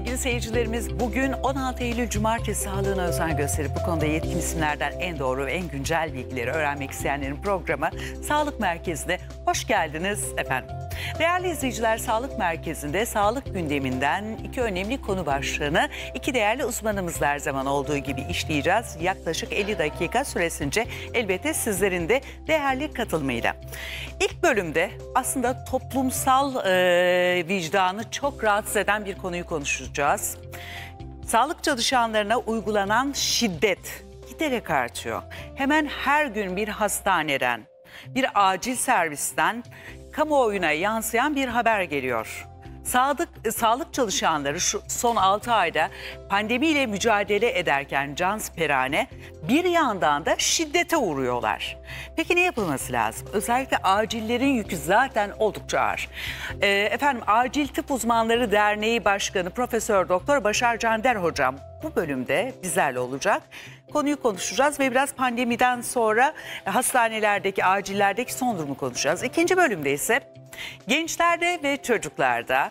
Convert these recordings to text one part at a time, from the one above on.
sevgili seyircilerimiz bugün 16 Eylül Cumartesi sağlığına özel gösterip bu konuda yetkin isimlerden en doğru ve en güncel bilgileri öğrenmek isteyenlerin programı Sağlık Merkezi'ne hoş geldiniz efendim. Değerli izleyiciler Sağlık Merkezi'nde sağlık gündeminden iki önemli konu başlığını iki değerli uzmanımızla her zaman olduğu gibi işleyeceğiz. Yaklaşık 50 dakika süresince elbette sizlerin de değerli katılımıyla. İlk bölümde aslında toplumsal e, vicdanı çok rahatsız eden bir konuyu konuşacağız. Sağlık çalışanlarına uygulanan şiddet giderek artıyor. Hemen her gün bir hastaneden, bir acil servisten kamuoyuna yansıyan bir haber geliyor. Sadık, e, sağlık çalışanları şu son 6 ayda pandemiyle mücadele ederken cansperane bir yandan da şiddete uğruyorlar. Peki ne yapılması lazım? Özellikle acillerin yükü zaten oldukça ağır. Ee, efendim Acil Tıp Uzmanları Derneği Başkanı Profesör Doktor Başar Cander Hocam bu bölümde bizlerle olacak konuyu konuşacağız ve biraz pandemiden sonra hastanelerdeki, acillerdeki son durumu konuşacağız. İkinci bölümde ise gençlerde ve çocuklarda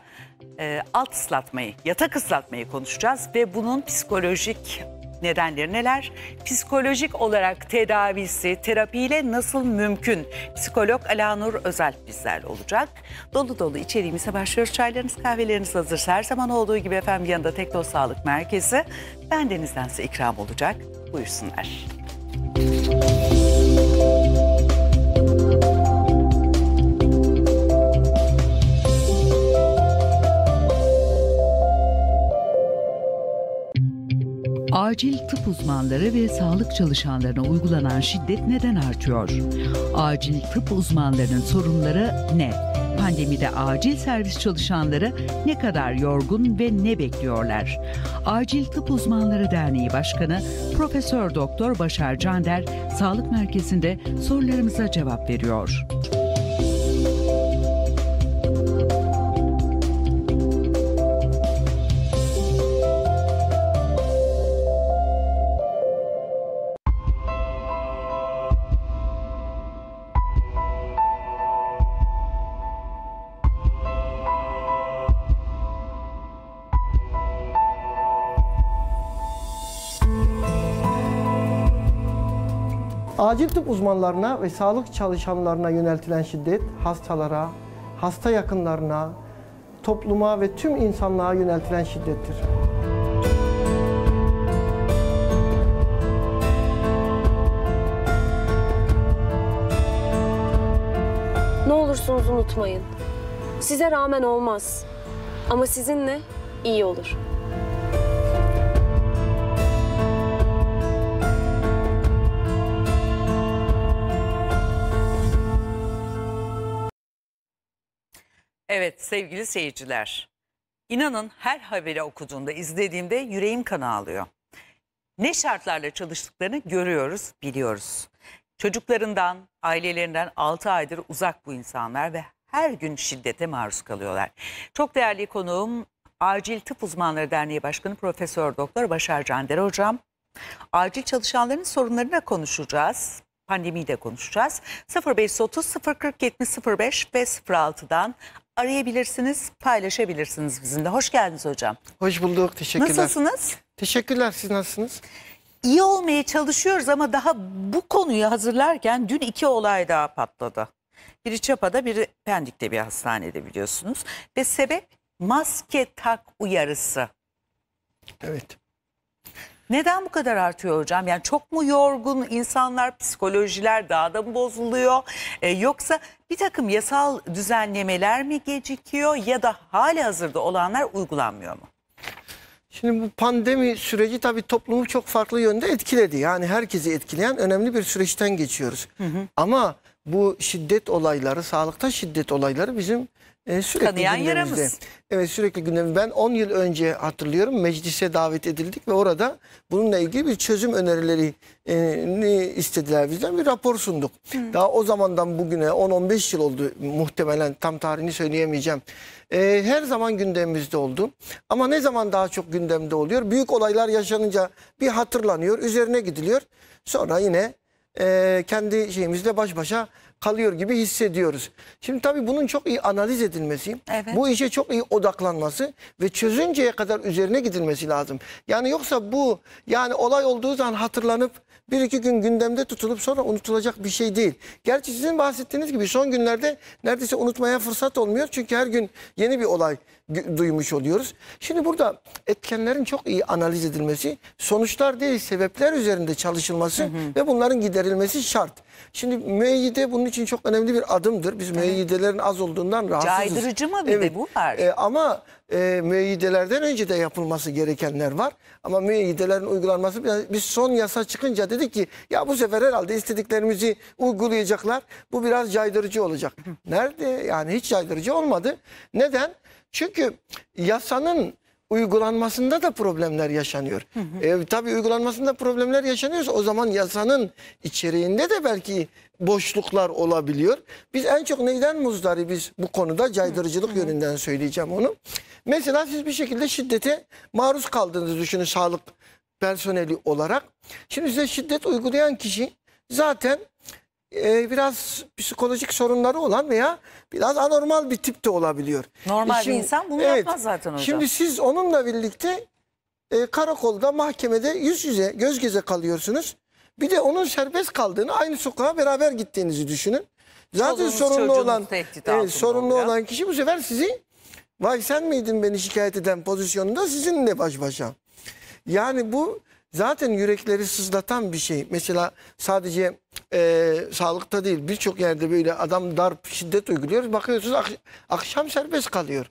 e, alt ıslatmayı, yatak ıslatmayı konuşacağız ve bunun psikolojik nedenleri neler? Psikolojik olarak tedavisi, terapiyle nasıl mümkün? Psikolog Alanur Özel bizler olacak. Dolu dolu içeriğimize başlıyoruz. Çaylarınız, kahveleriniz hazır. Her zaman olduğu gibi efendim yanında Tekno Sağlık Merkezi. Ben Deniz'dense ikram olacak buyursunlar. Acil tıp uzmanları ve sağlık çalışanlarına uygulanan şiddet neden artıyor? Acil tıp uzmanlarının sorunları ne? pandemide acil servis çalışanları ne kadar yorgun ve ne bekliyorlar? Acil Tıp Uzmanları Derneği Başkanı Profesör Doktor Başar Cander Sağlık Merkezi'nde sorularımıza cevap veriyor. Acil tıp uzmanlarına ve sağlık çalışanlarına yöneltilen şiddet hastalara, hasta yakınlarına, topluma ve tüm insanlığa yöneltilen şiddettir. Ne olursunuz unutmayın. Size rağmen olmaz. Ama sizinle iyi olur. Evet sevgili seyirciler. İnanın her haberi okuduğumda, izlediğimde yüreğim kan alıyor. Ne şartlarla çalıştıklarını görüyoruz, biliyoruz. Çocuklarından, ailelerinden 6 aydır uzak bu insanlar ve her gün şiddete maruz kalıyorlar. Çok değerli konuğum Acil Tıp Uzmanları Derneği Başkanı Profesör Doktor Başar Candere Hocam. Acil çalışanların sorunlarını da konuşacağız. Pandemiyi de konuşacağız. 0530 040 70 05 ve 06'dan arayabilirsiniz, paylaşabilirsiniz bizimle. Hoş geldiniz hocam. Hoş bulduk, teşekkürler. Nasılsınız? Teşekkürler, siz nasılsınız? İyi olmaya çalışıyoruz ama daha bu konuyu hazırlarken dün iki olay daha patladı. Biri Çapa'da, biri Pendik'te bir hastanede biliyorsunuz. Ve sebep maske tak uyarısı. Evet. Neden bu kadar artıyor hocam? Yani çok mu yorgun insanlar, psikolojiler daha da mı bozuluyor? Ee, yoksa bir takım yasal düzenlemeler mi gecikiyor ya da hali hazırda olanlar uygulanmıyor mu? Şimdi bu pandemi süreci tabii toplumu çok farklı yönde etkiledi. Yani herkesi etkileyen önemli bir süreçten geçiyoruz. Hı hı. Ama bu şiddet olayları, sağlıkta şiddet olayları bizim e, sürekli Kanayan gündemimizde. yaramız. Evet sürekli gündemi. Ben 10 yıl önce hatırlıyorum meclise davet edildik ve orada bununla ilgili bir çözüm önerileri e, istediler bizden bir rapor sunduk. Hı. Daha o zamandan bugüne 10-15 yıl oldu muhtemelen tam tarihini söyleyemeyeceğim. E, her zaman gündemimizde oldu ama ne zaman daha çok gündemde oluyor? Büyük olaylar yaşanınca bir hatırlanıyor üzerine gidiliyor sonra yine e, kendi şeyimizle baş başa kalıyor gibi hissediyoruz. Şimdi tabii bunun çok iyi analiz edilmesi, evet. bu işe çok iyi odaklanması ve çözünceye kadar üzerine gidilmesi lazım. Yani yoksa bu yani olay olduğu zaman hatırlanıp bir iki gün gündemde tutulup sonra unutulacak bir şey değil. Gerçi sizin bahsettiğiniz gibi son günlerde neredeyse unutmaya fırsat olmuyor. Çünkü her gün yeni bir olay duymuş oluyoruz. Şimdi burada etkenlerin çok iyi analiz edilmesi, sonuçlar değil sebepler üzerinde çalışılması hı hı. ve bunların giderilmesi şart. Şimdi müeyyide bunun için çok önemli bir adımdır. Biz müeyyidelerin az olduğundan rahatsızız. Caydırıcı mı bir evet. de bu var? E, ama e, müeyyidelerden önce de yapılması gerekenler var. Ama müeyyidelerin uygulanması biz son yasa çıkınca dedik ki ya bu sefer herhalde istediklerimizi uygulayacaklar. Bu biraz caydırıcı olacak. Nerede? Yani hiç caydırıcı olmadı. Neden? Çünkü yasanın uygulanmasında da problemler yaşanıyor. Hı hı. E, tabii uygulanmasında problemler yaşanıyorsa o zaman yasanın içeriğinde de belki boşluklar olabiliyor. Biz en çok neyden biz bu konuda caydırıcılık hı hı. yönünden söyleyeceğim onu. Mesela siz bir şekilde şiddete maruz kaldığınızı düşünün sağlık personeli olarak. Şimdi size şiddet uygulayan kişi zaten e, biraz psikolojik sorunları olan veya biraz anormal bir tip de olabiliyor. Normal e şimdi, bir insan bunu evet, yapmaz zaten hocam. Şimdi siz onunla birlikte e, karakolda, mahkemede yüz yüze, göz göze kalıyorsunuz. Bir de onun serbest kaldığını, aynı sokağa beraber gittiğinizi düşünün. Zaten Çolunuz, sorunlu olan e, sorunlu oluyor. olan kişi bu sefer sizi vay sen miydin beni şikayet eden pozisyonunda sizinle baş başa. Yani bu zaten yürekleri sızlatan bir şey. Mesela sadece e, sağlıkta değil birçok yerde böyle adam darp şiddet uyguluyor. Bakıyorsunuz ak akşam serbest kalıyor.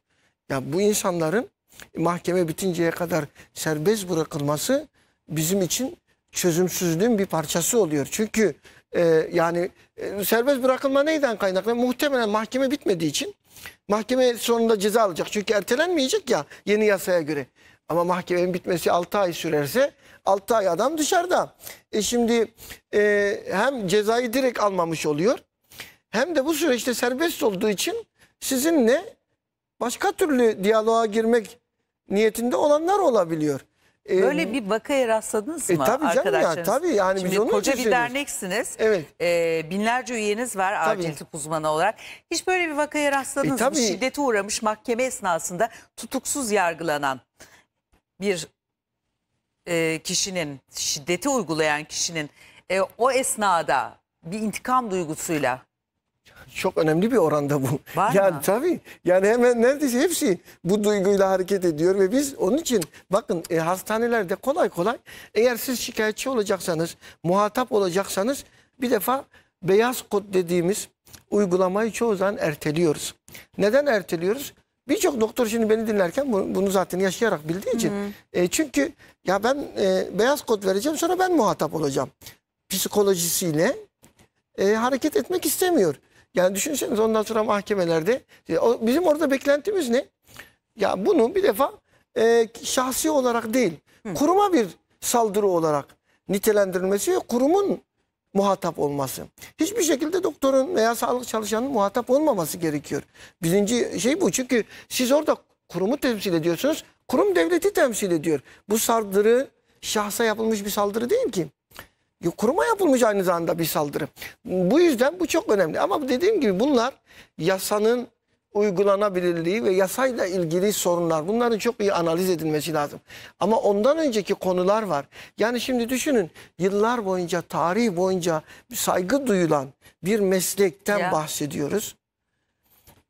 Ya bu insanların mahkeme bitinceye kadar serbest bırakılması bizim için çözümsüzlüğün bir parçası oluyor. Çünkü e, yani e, serbest bırakılma neyden kaynaklı? Muhtemelen mahkeme bitmediği için mahkeme sonunda ceza alacak. Çünkü ertelenmeyecek ya yeni yasaya göre. Ama mahkemenin bitmesi 6 ay sürerse 6 ay adam dışarıda. E şimdi e, hem cezayı direkt almamış oluyor hem de bu süreçte serbest olduğu için sizinle başka türlü diyaloğa girmek niyetinde olanlar olabiliyor. E, böyle ee, bir vakaya rastladınız e, mı e, tabii canım ya, tabii yani Şimdi biz onun koca bir derneksiniz. Evet. E, binlerce üyeniz var tabii. acil tıp uzmanı olarak. Hiç böyle bir vakaya rastladınız e, mı? Şiddete uğramış mahkeme esnasında tutuksuz yargılanan bir e, kişinin, şiddeti uygulayan kişinin e, o esnada bir intikam duygusuyla çok önemli bir oranda bu. Var yani mı? tabii. Yani hemen neredeyse hepsi bu duyguyla hareket ediyor ve biz onun için bakın e, hastanelerde kolay kolay eğer siz şikayetçi olacaksanız, muhatap olacaksanız bir defa beyaz kod dediğimiz uygulamayı çoğu zaman erteliyoruz. Neden erteliyoruz? Birçok doktor şimdi beni dinlerken bunu, bunu zaten yaşayarak bildiği için. E, çünkü ya ben e, beyaz kod vereceğim sonra ben muhatap olacağım. Psikolojisiyle e, hareket etmek istemiyor. Yani düşünseniz ondan sonra mahkemelerde e, o, bizim orada beklentimiz ne? Ya bunu bir defa e, şahsi olarak değil, kuruma bir saldırı olarak nitelendirilmesi kurumun muhatap olması. Hiçbir şekilde doktorun veya sağlık çalışanının muhatap olmaması gerekiyor. Birinci şey bu. Çünkü siz orada kurumu temsil ediyorsunuz. Kurum devleti temsil ediyor. Bu saldırı şahsa yapılmış bir saldırı değil ki. Kuruma yapılmış aynı zamanda bir saldırı. Bu yüzden bu çok önemli. Ama dediğim gibi bunlar yasanın uygulanabilirliği ve yasayla ilgili sorunlar. Bunların çok iyi analiz edilmesi lazım. Ama ondan önceki konular var. Yani şimdi düşünün yıllar boyunca, tarih boyunca saygı duyulan bir meslekten ya. bahsediyoruz.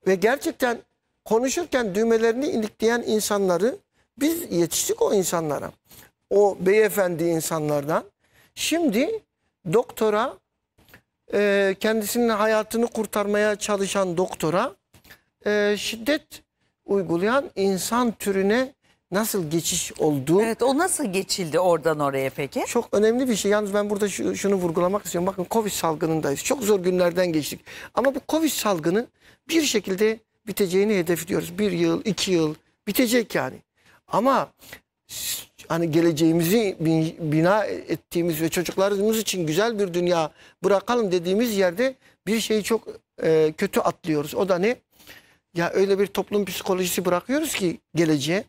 Ve gerçekten konuşurken düğmelerini ilikleyen insanları biz yetiştik o insanlara. O beyefendi insanlardan. Şimdi doktora, kendisinin hayatını kurtarmaya çalışan doktora e, şiddet uygulayan insan türüne nasıl geçiş olduğu. Evet o nasıl geçildi oradan oraya peki? Çok önemli bir şey. Yalnız ben burada şu, şunu vurgulamak istiyorum. Bakın Covid salgınındayız. Çok zor günlerden geçtik. Ama bu Covid salgını bir şekilde biteceğini hedefliyoruz. Bir yıl, iki yıl bitecek yani. Ama hani geleceğimizi bina ettiğimiz ve çocuklarımız için güzel bir dünya bırakalım dediğimiz yerde bir şeyi çok e, kötü atlıyoruz. O da ne? Ya öyle bir toplum psikolojisi bırakıyoruz ki geleceğe.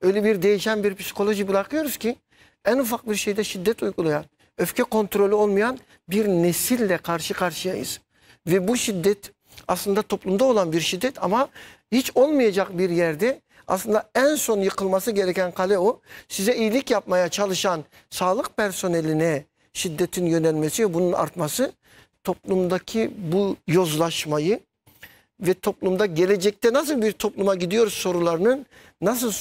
Öyle bir değişen bir psikoloji bırakıyoruz ki en ufak bir şeyde şiddet uygulayan, öfke kontrolü olmayan bir nesille karşı karşıyayız. Ve bu şiddet aslında toplumda olan bir şiddet ama hiç olmayacak bir yerde aslında en son yıkılması gereken kale o. Size iyilik yapmaya çalışan sağlık personeline şiddetin yönelmesi ve bunun artması toplumdaki bu yozlaşmayı ve toplumda gelecekte nasıl bir topluma gidiyoruz sorularının nasıl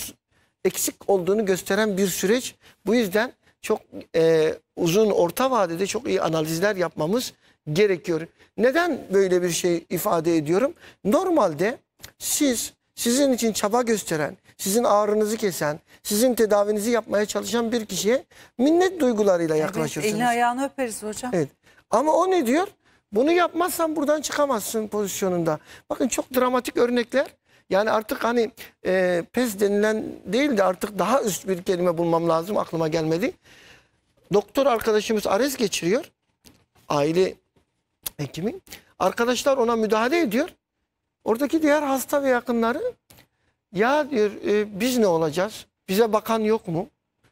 eksik olduğunu gösteren bir süreç. Bu yüzden çok e, uzun orta vadede çok iyi analizler yapmamız gerekiyor. Neden böyle bir şey ifade ediyorum? Normalde siz sizin için çaba gösteren, sizin ağrınızı kesen, sizin tedavinizi yapmaya çalışan bir kişiye minnet duygularıyla yaklaşıyorsunuz. Evet, elini ayağını öperiz hocam. Evet. Ama o ne diyor? Bunu yapmazsan buradan çıkamazsın pozisyonunda. Bakın çok dramatik örnekler. Yani artık hani e, pes denilen değil de artık daha üst bir kelime bulmam lazım aklıma gelmedi. Doktor arkadaşımız arez geçiriyor. Aile hekimi. Arkadaşlar ona müdahale ediyor. Oradaki diğer hasta ve yakınları ya diyor e, biz ne olacağız? Bize bakan yok mu?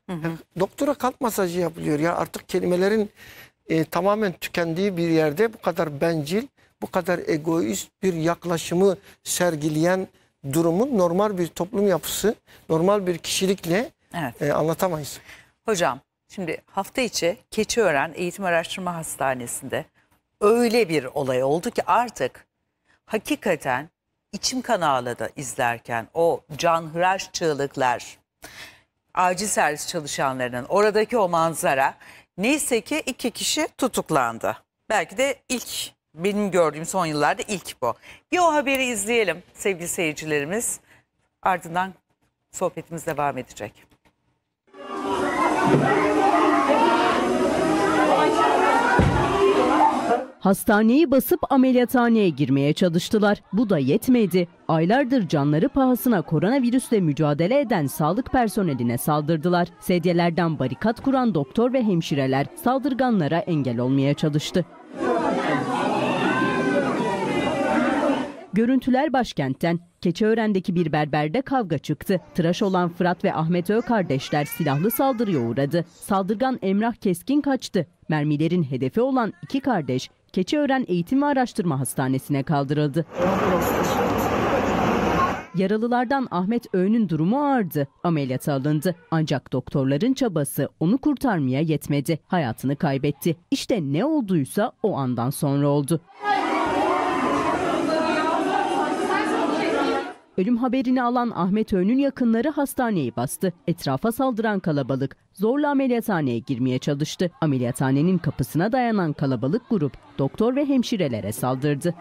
Hı hı. Doktora kalp masajı yapılıyor ya artık kelimelerin e, tamamen tükendiği bir yerde bu kadar bencil, bu kadar egoist bir yaklaşımı sergileyen durumun normal bir toplum yapısı, normal bir kişilikle evet. e, anlatamayız. Hocam şimdi hafta içi Keçiören Eğitim Araştırma Hastanesi'nde öyle bir olay oldu ki artık hakikaten içim kan ağladı izlerken o canhıraş çığlıklar, acil servis çalışanlarının oradaki o manzara Neyse ki iki kişi tutuklandı. Belki de ilk benim gördüğüm son yıllarda ilk bu. Bir o haberi izleyelim sevgili seyircilerimiz. Ardından sohbetimiz devam edecek. Hastaneyi basıp ameliyathaneye girmeye çalıştılar. Bu da yetmedi. Aylardır canları pahasına koronavirüsle mücadele eden sağlık personeline saldırdılar. Sedyelerden barikat kuran doktor ve hemşireler saldırganlara engel olmaya çalıştı. Görüntüler başkentten. Keçiören'deki bir berberde kavga çıktı. Tıraş olan Fırat ve Ahmet Ö kardeşler silahlı saldırıya uğradı. Saldırgan Emrah Keskin kaçtı. Mermilerin hedefi olan iki kardeş Keçiören Eğitim ve Araştırma Hastanesi'ne kaldırıldı. Yaralılardan Ahmet Öğün'ün durumu ağırdı. ameliyat alındı. Ancak doktorların çabası onu kurtarmaya yetmedi. Hayatını kaybetti. İşte ne olduysa o andan sonra oldu. Ölüm haberini alan Ahmet Öğün'ün yakınları hastaneyi bastı. Etrafa saldıran kalabalık zorla ameliyathaneye girmeye çalıştı. Ameliyathanenin kapısına dayanan kalabalık grup doktor ve hemşirelere saldırdı.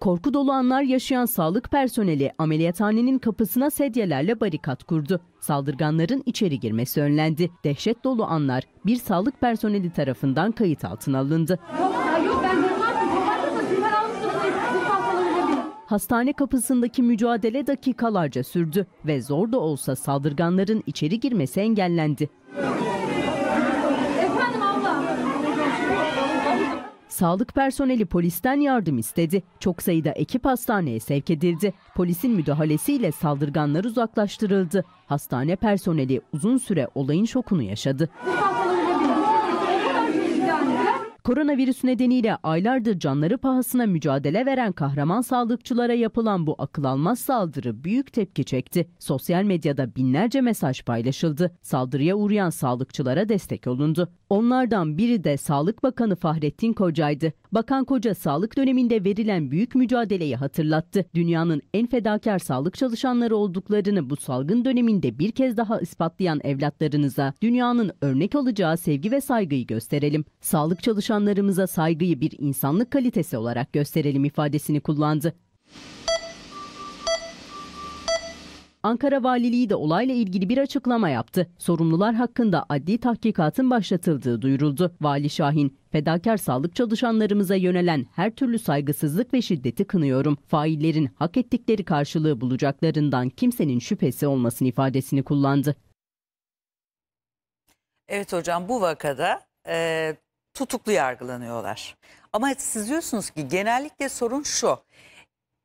Korku dolu anlar yaşayan sağlık personeli ameliyathanenin kapısına sedyelerle barikat kurdu. Saldırganların içeri girmesi önlendi. Dehşet dolu anlar bir sağlık personeli tarafından kayıt altına alındı. Hastane kapısındaki mücadele dakikalarca sürdü ve zor da olsa saldırganların içeri girmesi engellendi. Sağlık personeli polisten yardım istedi. Çok sayıda ekip hastaneye sevk edildi. Polisin müdahalesiyle saldırganlar uzaklaştırıldı. Hastane personeli uzun süre olayın şokunu yaşadı. Koronavirüs nedeniyle aylardır canları pahasına mücadele veren kahraman sağlıkçılara yapılan bu akıl almaz saldırı büyük tepki çekti. Sosyal medyada binlerce mesaj paylaşıldı. Saldırıya uğrayan sağlıkçılara destek olundu. Onlardan biri de Sağlık Bakanı Fahrettin Koca'ydı. Bakan Koca sağlık döneminde verilen büyük mücadeleyi hatırlattı. Dünyanın en fedakar sağlık çalışanları olduklarını bu salgın döneminde bir kez daha ispatlayan evlatlarınıza dünyanın örnek olacağı sevgi ve saygıyı gösterelim. Sağlık çalışanlarımıza saygıyı bir insanlık kalitesi olarak gösterelim ifadesini kullandı. Ankara Valiliği de olayla ilgili bir açıklama yaptı. Sorumlular hakkında adli tahkikatın başlatıldığı duyuruldu. Vali Şahin, fedakar sağlık çalışanlarımıza yönelen her türlü saygısızlık ve şiddeti kınıyorum. Faillerin hak ettikleri karşılığı bulacaklarından kimsenin şüphesi olmasın ifadesini kullandı. Evet hocam bu vakada e, tutuklu yargılanıyorlar. Ama siz diyorsunuz ki genellikle sorun şu.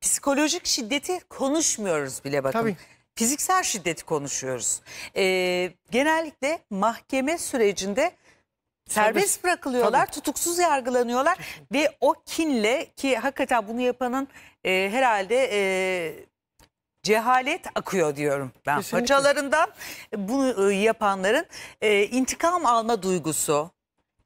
Psikolojik şiddeti konuşmuyoruz bile bakın. Tabii fiziksel şiddeti konuşuyoruz. Ee, genellikle mahkeme sürecinde serbest Tabii. bırakılıyorlar, Tabii. tutuksuz yargılanıyorlar ve o kinle ki hakikaten bunu yapanın e, herhalde e, cehalet akıyor diyorum ben. Kesinlikle. Paçalarından bunu e, yapanların e, intikam alma duygusu,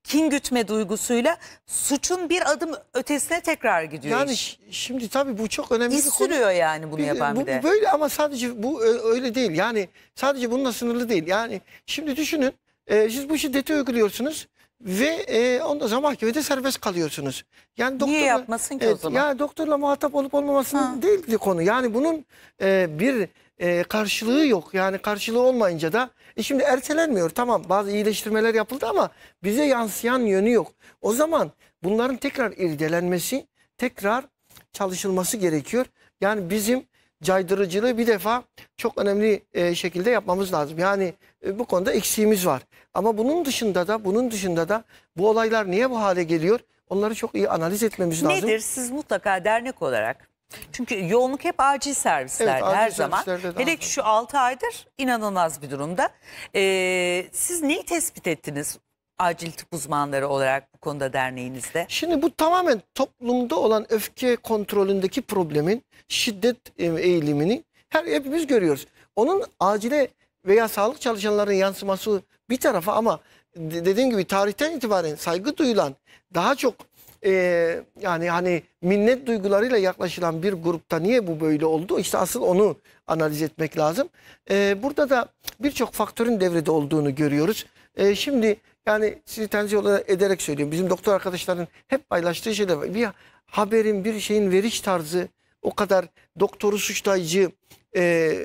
kin gütme duygusuyla suçun bir adım ötesine tekrar gidiyor yani iş. şimdi tabii bu çok önemli İz bir konu. sürüyor yani bunu yapan bu, bir de. Böyle ama sadece bu öyle değil. Yani sadece bununla sınırlı değil. Yani şimdi düşünün e, siz bu şiddeti uyguluyorsunuz ve e, ondan sonra mahkemede serbest kalıyorsunuz. Yani doktorla, Niye yapmasın ki evet, o zaman? Ya doktorla muhatap olup olmamasının değil konu. Yani bunun e, bir e, karşılığı yok. Yani karşılığı olmayınca da e şimdi ertelenmiyor. Tamam bazı iyileştirmeler yapıldı ama bize yansıyan yönü yok. O zaman bunların tekrar irdelenmesi, tekrar çalışılması gerekiyor. Yani bizim caydırıcılığı bir defa çok önemli e, şekilde yapmamız lazım. Yani e, bu konuda eksiğimiz var. Ama bunun dışında da bunun dışında da bu olaylar niye bu hale geliyor? Onları çok iyi analiz etmemiz lazım. Nedir? Siz mutlaka dernek olarak çünkü yoğunluk hep acil servislerde evet, acil her zaman. Hele ki şu 6 aydır inanılmaz bir durumda. Ee, siz neyi tespit ettiniz acil tıp uzmanları olarak bu konuda derneğinizde? Şimdi bu tamamen toplumda olan öfke kontrolündeki problemin şiddet e, eğilimini her hepimiz görüyoruz. Onun acile veya sağlık çalışanlarının yansıması bir tarafa ama dediğim gibi tarihten itibaren saygı duyulan daha çok e, yani hani minnet duygularıyla yaklaşılan bir grupta niye bu böyle oldu? İşte asıl onu analiz etmek lazım. E, burada da birçok faktörün devrede olduğunu görüyoruz. E, şimdi yani sizi tenzih ederek söylüyorum. Bizim doktor arkadaşların hep paylaştığı şeyler var. Bir haberin, bir şeyin veriş tarzı o kadar doktoru suçlayıcı e,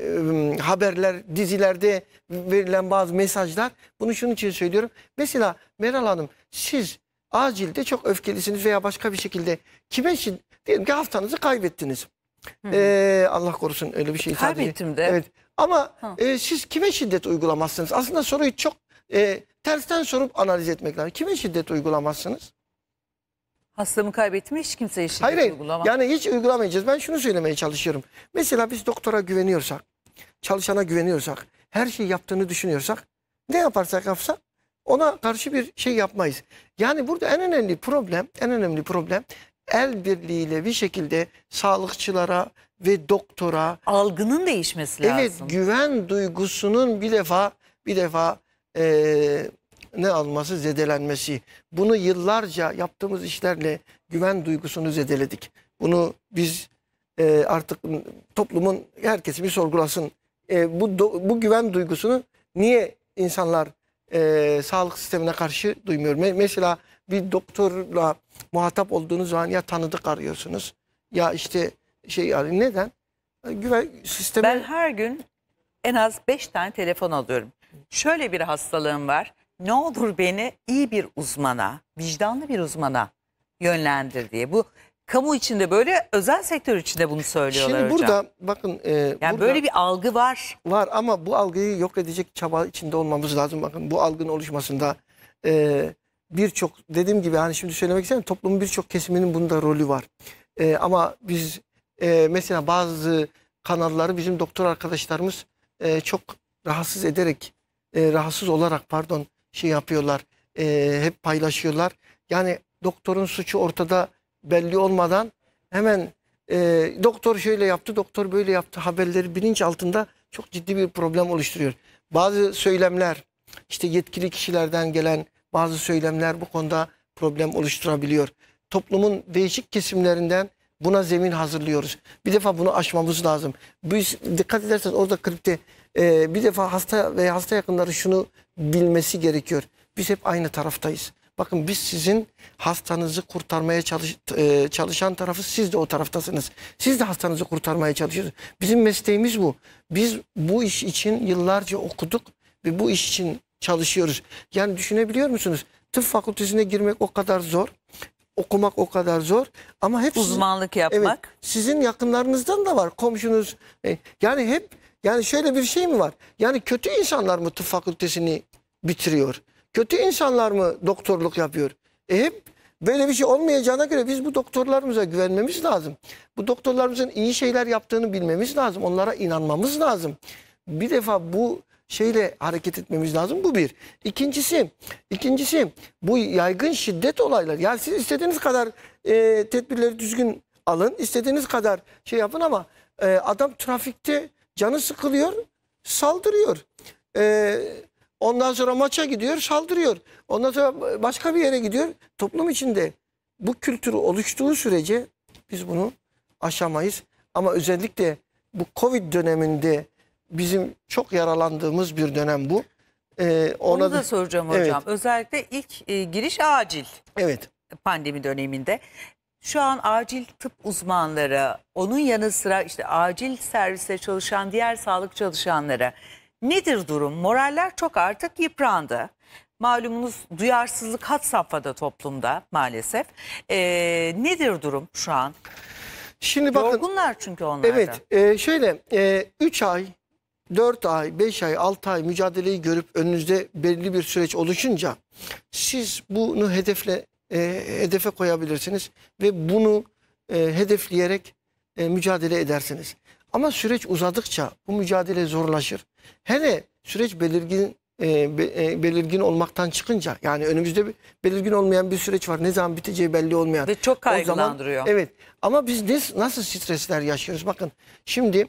haberler, dizilerde verilen bazı mesajlar. Bunu şunun için söylüyorum. Mesela Meral Hanım siz acilde çok öfkelisiniz veya başka bir şekilde kime için diyelim ki haftanızı kaybettiniz. Ee, Allah korusun öyle bir e, şey. Kaybettim sadece. de. Evet. Ama e, siz kime şiddet uygulamazsınız? Aslında soruyu çok e, tersten sorup analiz etmek lazım. Kime şiddet uygulamazsınız? Hastamı kaybetmiş kimseye şiddet hayır, hayır. Yani hiç uygulamayacağız. Ben şunu söylemeye çalışıyorum. Mesela biz doktora güveniyorsak, çalışana güveniyorsak, her şeyi yaptığını düşünüyorsak ne yaparsak yapsak ona karşı bir şey yapmayız. Yani burada en önemli problem, en önemli problem el birliğiyle bir şekilde sağlıkçılara ve doktora algının değişmesi lazım. Evet, güven duygusunun bir defa bir defa e, ne alması zedelenmesi. Bunu yıllarca yaptığımız işlerle güven duygusunu zedeledik. Bunu biz e, artık toplumun herkesi bir sorgulasın. E, bu bu güven duygusunu niye insanlar e, sağlık sistemine karşı duymuyorum. mesela bir doktorla muhatap olduğunuz zaman ya tanıdık arıyorsunuz ya işte şey arıyor. Neden? E, güven sistemi... Ben her gün en az 5 tane telefon alıyorum. Şöyle bir hastalığım var. Ne olur beni iyi bir uzmana, vicdanlı bir uzmana yönlendir diye. Bu kamu içinde böyle özel sektör içinde bunu söylüyorlar Şimdi burada bakın. E, yani burada böyle bir algı var. Var ama bu algıyı yok edecek çaba içinde olmamız lazım. Bakın bu algının oluşmasında e, birçok dediğim gibi hani şimdi söylemek istedim toplumun birçok kesiminin bunda rolü var. E, ama biz e, mesela bazı kanalları bizim doktor arkadaşlarımız e, çok rahatsız ederek e, rahatsız olarak pardon şey yapıyorlar. E, hep paylaşıyorlar. Yani doktorun suçu ortada belli olmadan hemen e, doktor şöyle yaptı, doktor böyle yaptı haberleri bilinç altında çok ciddi bir problem oluşturuyor. Bazı söylemler işte yetkili kişilerden gelen bazı söylemler bu konuda problem oluşturabiliyor. Toplumun değişik kesimlerinden buna zemin hazırlıyoruz. Bir defa bunu aşmamız lazım. Biz, dikkat ederseniz orada kripte e, bir defa hasta ve hasta yakınları şunu bilmesi gerekiyor. Biz hep aynı taraftayız. Bakın biz sizin hastanızı kurtarmaya çalış, e, çalışan tarafı siz de o taraftasınız. Siz de hastanızı kurtarmaya çalışıyorsunuz. Bizim mesleğimiz bu. Biz bu iş için yıllarca okuduk ve bu iş için çalışıyoruz. Yani düşünebiliyor musunuz? Tıp fakültesine girmek o kadar zor. Okumak o kadar zor ama hep uzmanlık yapmak. Evet, sizin yakınlarınızdan da var, komşunuz. E, yani hep yani şöyle bir şey mi var? Yani kötü insanlar mı tıp fakültesini bitiriyor? Kötü insanlar mı doktorluk yapıyor? E hep böyle bir şey olmayacağına göre biz bu doktorlarımıza güvenmemiz lazım. Bu doktorlarımızın iyi şeyler yaptığını bilmemiz lazım. Onlara inanmamız lazım. Bir defa bu şeyle hareket etmemiz lazım. Bu bir. İkincisi, ikincisi bu yaygın şiddet olayları. Yani siz istediğiniz kadar e, tedbirleri düzgün alın, istediğiniz kadar şey yapın ama e, adam trafikte canı sıkılıyor, saldırıyor. E, Ondan sonra maça gidiyor saldırıyor. Ondan sonra başka bir yere gidiyor. Toplum içinde bu kültürü oluştuğu sürece biz bunu aşamayız. Ama özellikle bu Covid döneminde bizim çok yaralandığımız bir dönem bu. Ee, ona Onu da soracağım hocam. Evet. Özellikle ilk e, giriş acil. Evet. Pandemi döneminde. Şu an acil tıp uzmanları, onun yanı sıra işte acil servise çalışan diğer sağlık çalışanlara Nedir durum? Moraller çok artık yıprandı. Malumunuz duyarsızlık hat safhada toplumda maalesef. E, nedir durum şu an? Şimdi bakın. Yorgunlar çünkü onlar Evet e, şöyle 3 e, ay 4 ay, 5 ay, 6 ay mücadeleyi görüp önünüzde belirli bir süreç oluşunca siz bunu hedefle e, hedefe koyabilirsiniz ve bunu e, hedefleyerek e, mücadele edersiniz. Ama süreç uzadıkça bu mücadele zorlaşır. Hele süreç belirgin e, e, belirgin olmaktan çıkınca yani önümüzde bir, belirgin olmayan bir süreç var. Ne zaman biteceği belli olmayan. Ve çok kaygılandırıyor. O zaman, evet ama biz ne, nasıl stresler yaşıyoruz? Bakın şimdi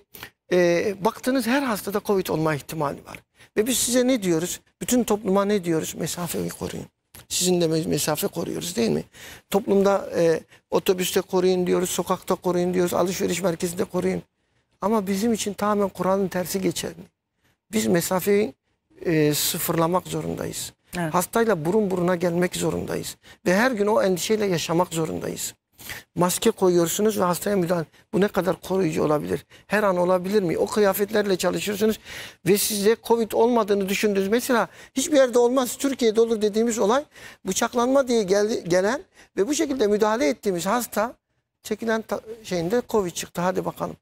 e, baktığınız her hastada Covid olma ihtimali var. Ve biz size ne diyoruz? Bütün topluma ne diyoruz? Mesafeyi koruyun. Sizin de mesafe koruyoruz değil mi? Toplumda e, otobüste koruyun diyoruz, sokakta koruyun diyoruz, alışveriş merkezinde koruyun. Ama bizim için tamamen Kur'an'ın tersi geçerli. Biz mesafeyi e, sıfırlamak zorundayız. Evet. Hastayla burun buruna gelmek zorundayız. Ve her gün o endişeyle yaşamak zorundayız. Maske koyuyorsunuz ve hastaya müdahale. Bu ne kadar koruyucu olabilir? Her an olabilir mi? O kıyafetlerle çalışıyorsunuz ve size Covid olmadığını düşündünüz. Mesela hiçbir yerde olmaz. Türkiye'de olur dediğimiz olay bıçaklanma diye geldi, gelen ve bu şekilde müdahale ettiğimiz hasta çekilen şeyinde Covid çıktı. Hadi bakalım.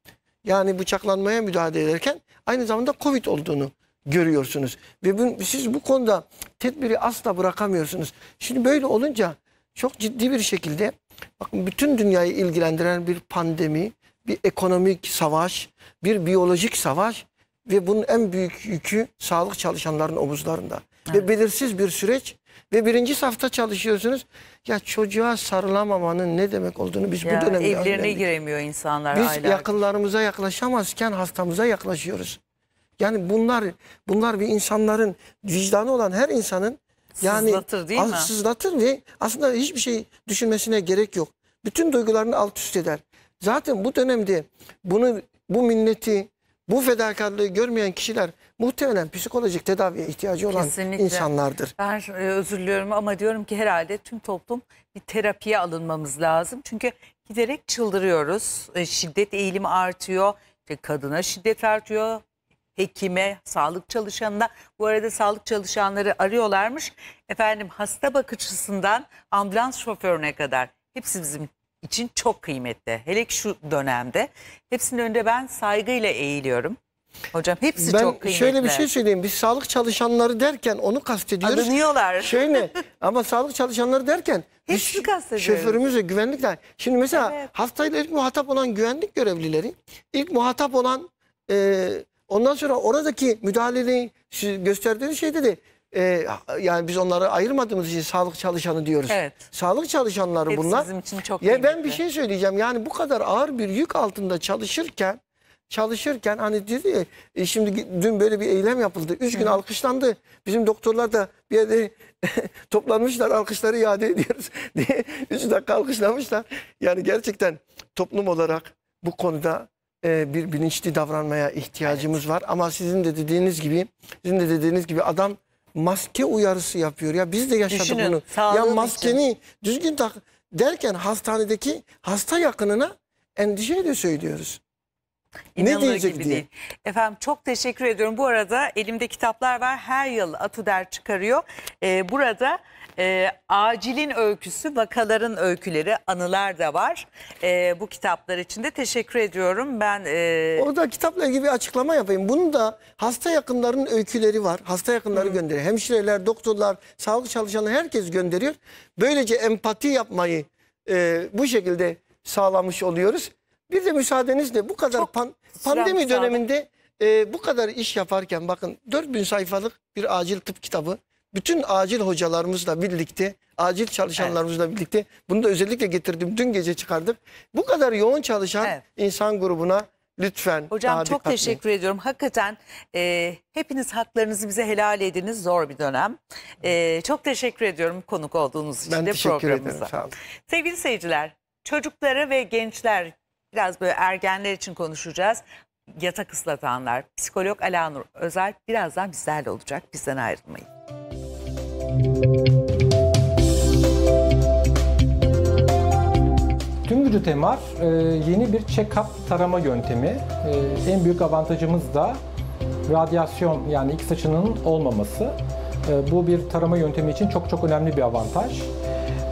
Yani bıçaklanmaya müdahale ederken aynı zamanda Covid olduğunu görüyorsunuz. Ve siz bu konuda tedbiri asla bırakamıyorsunuz. Şimdi böyle olunca çok ciddi bir şekilde bakın bütün dünyayı ilgilendiren bir pandemi, bir ekonomik savaş, bir biyolojik savaş ve bunun en büyük yükü sağlık çalışanların omuzlarında. Evet. Ve belirsiz bir süreç ve birinci safta çalışıyorsunuz. Ya çocuğa sarılamamanın ne demek olduğunu biz ya, bu dönemde Evlerine öğrendik. giremiyor insanlar. Biz aylar. yakınlarımıza yaklaşamazken hastamıza yaklaşıyoruz. Yani bunlar bunlar bir insanların vicdanı olan her insanın yani sızlatır değil mi? Ah, sızlatır ve aslında hiçbir şey düşünmesine gerek yok. Bütün duygularını alt üst eder. Zaten bu dönemde bunu bu minneti, bu fedakarlığı görmeyen kişiler muhtemelen psikolojik tedaviye ihtiyacı olan Kesinlikle. insanlardır. Ben e, özür diliyorum ama diyorum ki herhalde tüm toplum bir terapiye alınmamız lazım. Çünkü giderek çıldırıyoruz. E, şiddet eğilimi artıyor. İşte kadına şiddet artıyor. Hekime, sağlık çalışanına. Bu arada sağlık çalışanları arıyorlarmış. Efendim hasta bakıcısından ambulans şoförüne kadar. Hepsi bizim için çok kıymetli. Hele ki şu dönemde. Hepsinin önünde ben saygıyla eğiliyorum. Hocam hepsi ben çok kıymetli. Şöyle bir şey söyleyeyim. Biz sağlık çalışanları derken onu kastediyoruz. Anlıyorlar. Şöyle ama sağlık çalışanları derken Hepsi kastediyoruz. şoförümüzle güvenlikle. Şimdi mesela Evet. hastayla ilk muhatap olan güvenlik görevlileri, ilk muhatap olan e, ondan sonra oradaki müdahaleyi şu- gösterdiği şey dedi. e, yani biz onları ayırmadığımız için sağlık çalışanı diyoruz. Evet. Sağlık çalışanları Hepsi bunlar. bizim için çok ya ben bir şey söyleyeceğim. Yani bu kadar ağır bir yük altında çalışırken çalışırken hani dedi ya e, şimdi dün böyle bir eylem yapıldı. Üç gün alkışlandı. Bizim doktorlar da bir yerde toplanmışlar alkışları iade ediyoruz diye üç dakika alkışlamışlar. Yani gerçekten toplum olarak bu konuda e, bir bilinçli davranmaya ihtiyacımız var. Ama sizin de dediğiniz gibi sizin de dediğiniz gibi adam maske uyarısı yapıyor. Ya biz de yaşadık Düşünün, bunu. Ya maskeni için. düzgün tak derken hastanedeki hasta yakınına endişeyle söylüyoruz. İnanılır ne diyecek diye. Değil. Efendim çok teşekkür ediyorum. Bu arada elimde kitaplar var. Her yıl Atuder çıkarıyor. Ee, burada e, acilin öyküsü, vakaların öyküleri, anılar da var. E, bu kitaplar için de teşekkür ediyorum. Ben e... Orada kitapla ilgili bir açıklama yapayım. Bunun da hasta yakınlarının öyküleri var. Hasta yakınları Hı. gönderiyor. Hemşireler, doktorlar, sağlık çalışanları herkes gönderiyor. Böylece empati yapmayı e, bu şekilde sağlamış oluyoruz. Bir de müsaadenizle bu kadar pan, pandemi döneminde e, bu kadar iş yaparken bakın 4000 sayfalık bir acil tıp kitabı. Bütün acil hocalarımızla birlikte, acil çalışanlarımızla evet. birlikte bunu da özellikle getirdim. Dün gece çıkardık. Bu kadar yoğun çalışan evet. insan grubuna lütfen Hocam daha çok dikkatli. teşekkür ediyorum. Hakikaten e, hepiniz haklarınızı bize helal ediniz. Zor bir dönem. E, çok teşekkür ediyorum konuk olduğunuz için ben de programımıza. Ederim, Sevgili seyirciler, çocuklara ve gençler biraz böyle ergenler için konuşacağız. Yatak ıslatanlar, psikolog Alanur Özel birazdan bizlerle olacak. Bizden ayrılmayın. Tüm vücut MR e, yeni bir check-up tarama yöntemi. E, en büyük avantajımız da radyasyon yani X açının olmaması. E, bu bir tarama yöntemi için çok çok önemli bir avantaj.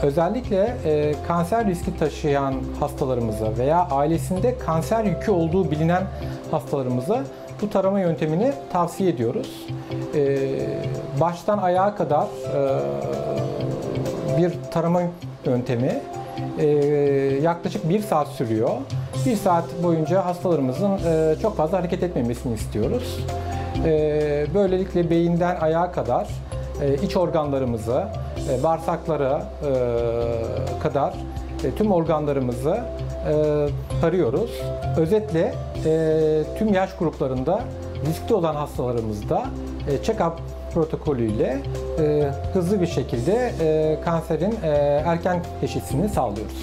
Özellikle e, kanser riski taşıyan hastalarımıza veya ailesinde kanser yükü olduğu bilinen hastalarımıza bu tarama yöntemini tavsiye ediyoruz. E, baştan ayağa kadar e, bir tarama yöntemi e, yaklaşık bir saat sürüyor. Bir saat boyunca hastalarımızın e, çok fazla hareket etmemesini istiyoruz. E, böylelikle beyinden ayağa kadar e, iç organlarımızı, e, bağırsaklara e, kadar tüm organlarımızı tarıyoruz. Özetle tüm yaş gruplarında riskli olan hastalarımızda check-up protokolüyle hızlı bir şekilde kanserin erken teşhisini sağlıyoruz.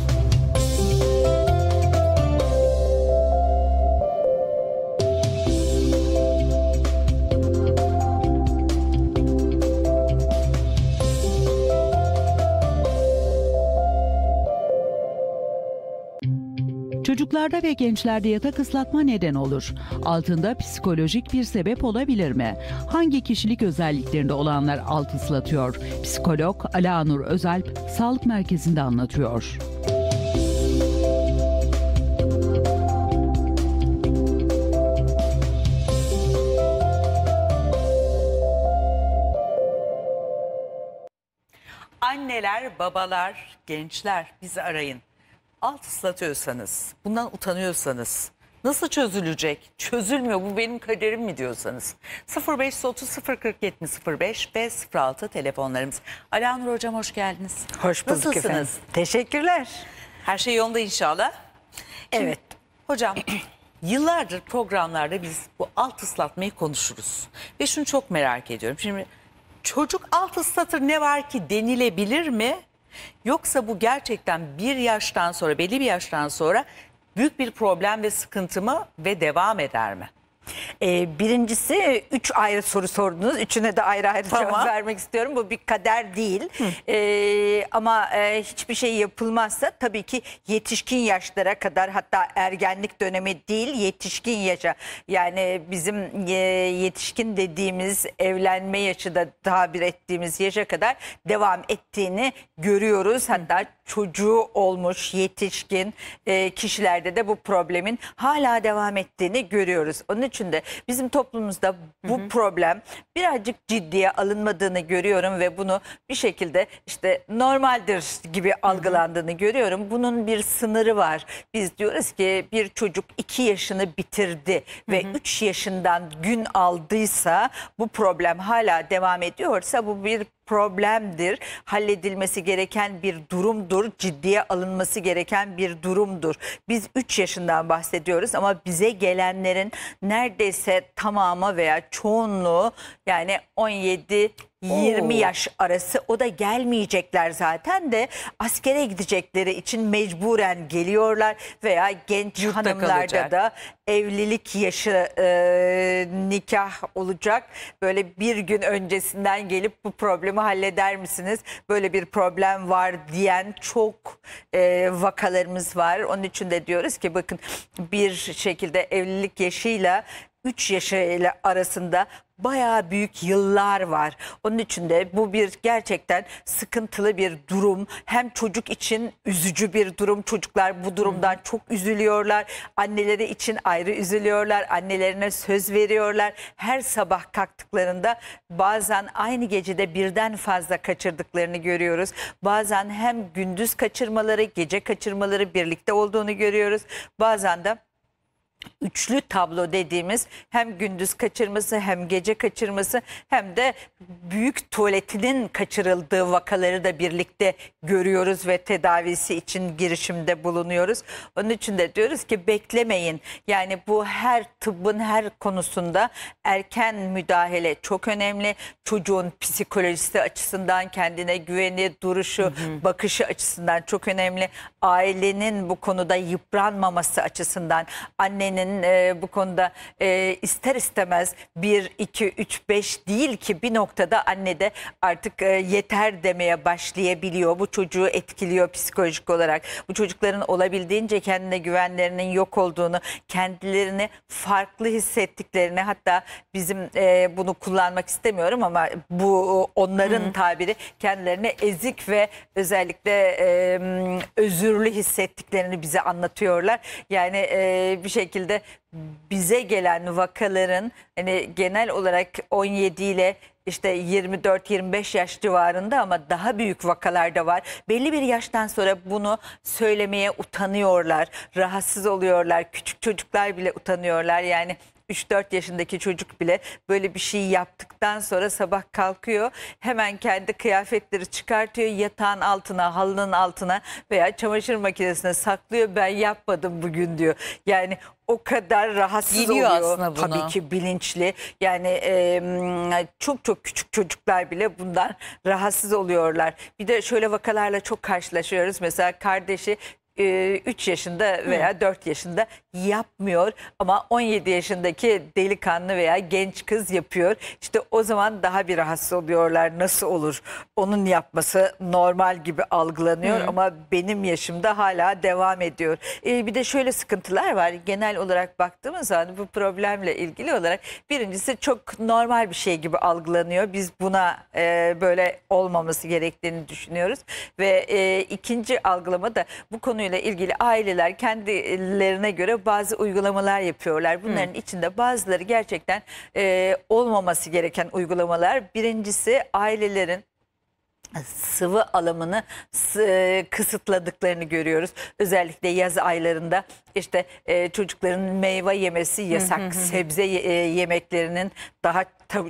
Çocuklarda ve gençlerde yatak ıslatma neden olur. Altında psikolojik bir sebep olabilir mi? Hangi kişilik özelliklerinde olanlar alt ıslatıyor? Psikolog Ala Özalp Sağlık Merkezi'nde anlatıyor. Anneler, babalar, gençler bizi arayın alt ıslatıyorsanız, bundan utanıyorsanız nasıl çözülecek? Çözülmüyor bu benim kaderim mi diyorsanız 0530 040 70 05 ve 06 telefonlarımız. Alanur hocam hoş geldiniz. Hoş bulduk Nasılsınız? efendim. Teşekkürler. Her şey yolunda inşallah. Şimdi, evet. Hocam yıllardır programlarda biz bu alt ıslatmayı konuşuruz. Ve şunu çok merak ediyorum. Şimdi çocuk alt ıslatır ne var ki denilebilir mi? Yoksa bu gerçekten bir yaştan sonra belli bir yaştan sonra büyük bir problem ve sıkıntı mı ve devam eder mi? Ee, birincisi üç ayrı soru sordunuz. Üçüne de ayrı ayrı tamam. cevap vermek istiyorum. Bu bir kader değil. Ee, ama e, hiçbir şey yapılmazsa tabii ki yetişkin yaşlara kadar hatta ergenlik dönemi değil yetişkin yaşa. Yani bizim e, yetişkin dediğimiz evlenme yaşı da tabir ettiğimiz yaşa kadar devam ettiğini görüyoruz. Hatta çocuğu olmuş yetişkin e, kişilerde de bu problemin hala devam ettiğini görüyoruz. Onun için için de bizim toplumumuzda bu hı hı. problem birazcık ciddiye alınmadığını görüyorum ve bunu bir şekilde işte normaldir gibi algılandığını görüyorum. Bunun bir sınırı var. Biz diyoruz ki bir çocuk 2 yaşını bitirdi ve 3 yaşından gün aldıysa bu problem hala devam ediyorsa bu bir problemdir. Halledilmesi gereken bir durumdur. Ciddiye alınması gereken bir durumdur. Biz 3 yaşından bahsediyoruz ama bize gelenlerin neredeyse tamamı veya çoğunluğu yani 17 20 yaş arası o da gelmeyecekler zaten de askere gidecekleri için mecburen geliyorlar veya genç Yurtta hanımlarda kalacak. da evlilik yaşı e, nikah olacak. Böyle bir gün öncesinden gelip bu problemi halleder misiniz? Böyle bir problem var diyen çok e, vakalarımız var. Onun için de diyoruz ki bakın bir şekilde evlilik yaşıyla 3 yaşı ile arasında baya büyük yıllar var. Onun için de bu bir gerçekten sıkıntılı bir durum. Hem çocuk için üzücü bir durum. Çocuklar bu durumdan çok üzülüyorlar. Anneleri için ayrı üzülüyorlar. Annelerine söz veriyorlar. Her sabah kalktıklarında bazen aynı gecede birden fazla kaçırdıklarını görüyoruz. Bazen hem gündüz kaçırmaları, gece kaçırmaları birlikte olduğunu görüyoruz. Bazen de üçlü tablo dediğimiz hem gündüz kaçırması hem gece kaçırması hem de büyük tuvaletinin kaçırıldığı vakaları da birlikte görüyoruz ve tedavisi için girişimde bulunuyoruz. Onun için de diyoruz ki beklemeyin. Yani bu her tıbbın her konusunda erken müdahale çok önemli. Çocuğun psikolojisi açısından kendine güveni, duruşu, hı hı. bakışı açısından çok önemli. Ailenin bu konuda yıpranmaması açısından anne annenin e, bu konuda e, ister istemez 1, 2, 3, 5 değil ki bir noktada anne de artık e, yeter demeye başlayabiliyor. Bu çocuğu etkiliyor psikolojik olarak. Bu çocukların olabildiğince kendine güvenlerinin yok olduğunu, kendilerini farklı hissettiklerini hatta bizim e, bunu kullanmak istemiyorum ama bu onların Hı -hı. tabiri kendilerini ezik ve özellikle e, özürlü hissettiklerini bize anlatıyorlar. Yani e, bir şekilde şekilde bize gelen vakaların hani genel olarak 17 ile işte 24-25 yaş civarında ama daha büyük vakalar da var. Belli bir yaştan sonra bunu söylemeye utanıyorlar, rahatsız oluyorlar. Küçük çocuklar bile utanıyorlar. Yani 3-4 yaşındaki çocuk bile böyle bir şey yaptıktan sonra sabah kalkıyor. Hemen kendi kıyafetleri çıkartıyor yatağın altına, halının altına veya çamaşır makinesine saklıyor. Ben yapmadım bugün diyor. Yani o kadar rahatsız Biliyor oluyor aslında bunu. tabii ki bilinçli yani e, çok çok küçük çocuklar bile bundan rahatsız oluyorlar. Bir de şöyle vakalarla çok karşılaşıyoruz mesela kardeşi 3 yaşında veya 4 yaşında yapmıyor ama 17 yaşındaki delikanlı veya genç kız yapıyor. İşte o zaman daha bir rahatsız oluyorlar. Nasıl olur? Onun yapması normal gibi algılanıyor Hı. ama benim yaşımda hala devam ediyor. Ee, bir de şöyle sıkıntılar var. Genel olarak baktığımız zaman bu problemle ilgili olarak birincisi çok normal bir şey gibi algılanıyor. Biz buna e, böyle olmaması gerektiğini düşünüyoruz ve e, ikinci algılama da bu konuyla ilgili aileler kendilerine göre bazı uygulamalar yapıyorlar. Bunların Hı. içinde bazıları gerçekten e, olmaması gereken uygulamalar. Birincisi ailelerin sıvı alımını e, kısıtladıklarını görüyoruz. Özellikle yaz aylarında işte e, çocukların meyve yemesi yasak, sebze e, yemeklerinin daha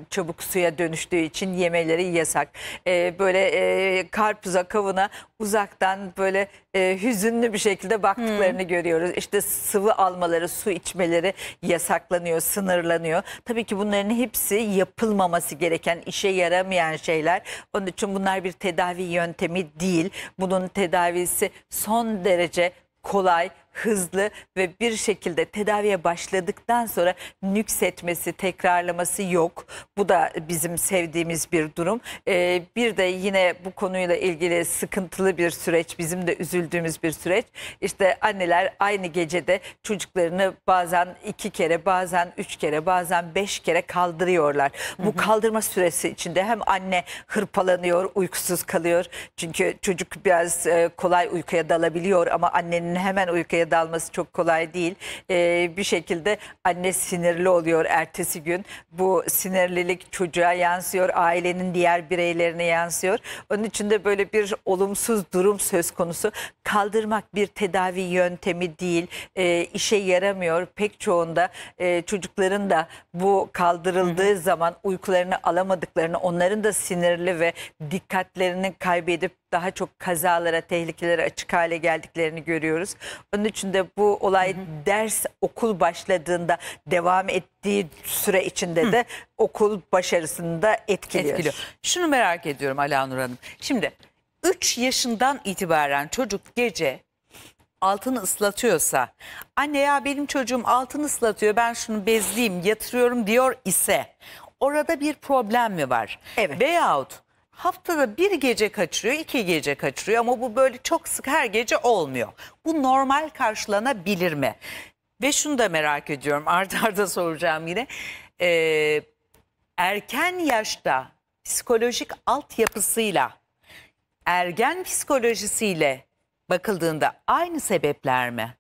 çabuk suya dönüştüğü için yemeleri yasak. E, böyle e, karpuza, kavuna uzaktan böyle e, hüzünlü bir şekilde baktıklarını hmm. görüyoruz. İşte sıvı almaları, su içmeleri yasaklanıyor, sınırlanıyor. Tabii ki bunların hepsi yapılmaması gereken, işe yaramayan şeyler. Onun için bunlar bir tedavi yöntemi değil. Bunun tedavisi son derece kolay, hızlı ve bir şekilde tedaviye başladıktan sonra nüksetmesi, tekrarlaması yok. Bu da bizim sevdiğimiz bir durum. Ee, bir de yine bu konuyla ilgili sıkıntılı bir süreç, bizim de üzüldüğümüz bir süreç. İşte anneler aynı gecede çocuklarını bazen iki kere, bazen üç kere, bazen beş kere kaldırıyorlar. Bu kaldırma süresi içinde hem anne hırpalanıyor, uykusuz kalıyor. Çünkü çocuk biraz e, kolay uykuya dalabiliyor ama annenin hemen uykuya dalması çok kolay değil. E, bir şekilde anne sinirli oluyor ertesi gün. Bu sinirlilik çocuğa yansıyor, ailenin diğer bireylerine yansıyor. Onun için de böyle bir olumsuz durum söz konusu. Kaldırmak bir tedavi yöntemi değil, e, işe yaramıyor. Pek çoğunda e, çocukların da bu kaldırıldığı zaman uykularını alamadıklarını, onların da sinirli ve dikkatlerini kaybedip daha çok kazalara, tehlikelere açık hale geldiklerini görüyoruz. Onun için de bu olay hı hı. ders okul başladığında devam ettiği süre içinde hı. de okul başarısını da etkiliyor. etkiliyor. Şunu merak ediyorum Ala Nur Hanım. Şimdi 3 yaşından itibaren çocuk gece altını ıslatıyorsa anne ya benim çocuğum altını ıslatıyor ben şunu bezliyim, yatırıyorum diyor ise orada bir problem mi var? Evet. Veyahut haftada bir gece kaçırıyor, iki gece kaçırıyor ama bu böyle çok sık her gece olmuyor. Bu normal karşılanabilir mi? Ve şunu da merak ediyorum ardarda arda soracağım yine. Ee, erken yaşta psikolojik altyapısıyla ergen psikolojisiyle bakıldığında aynı sebepler mi?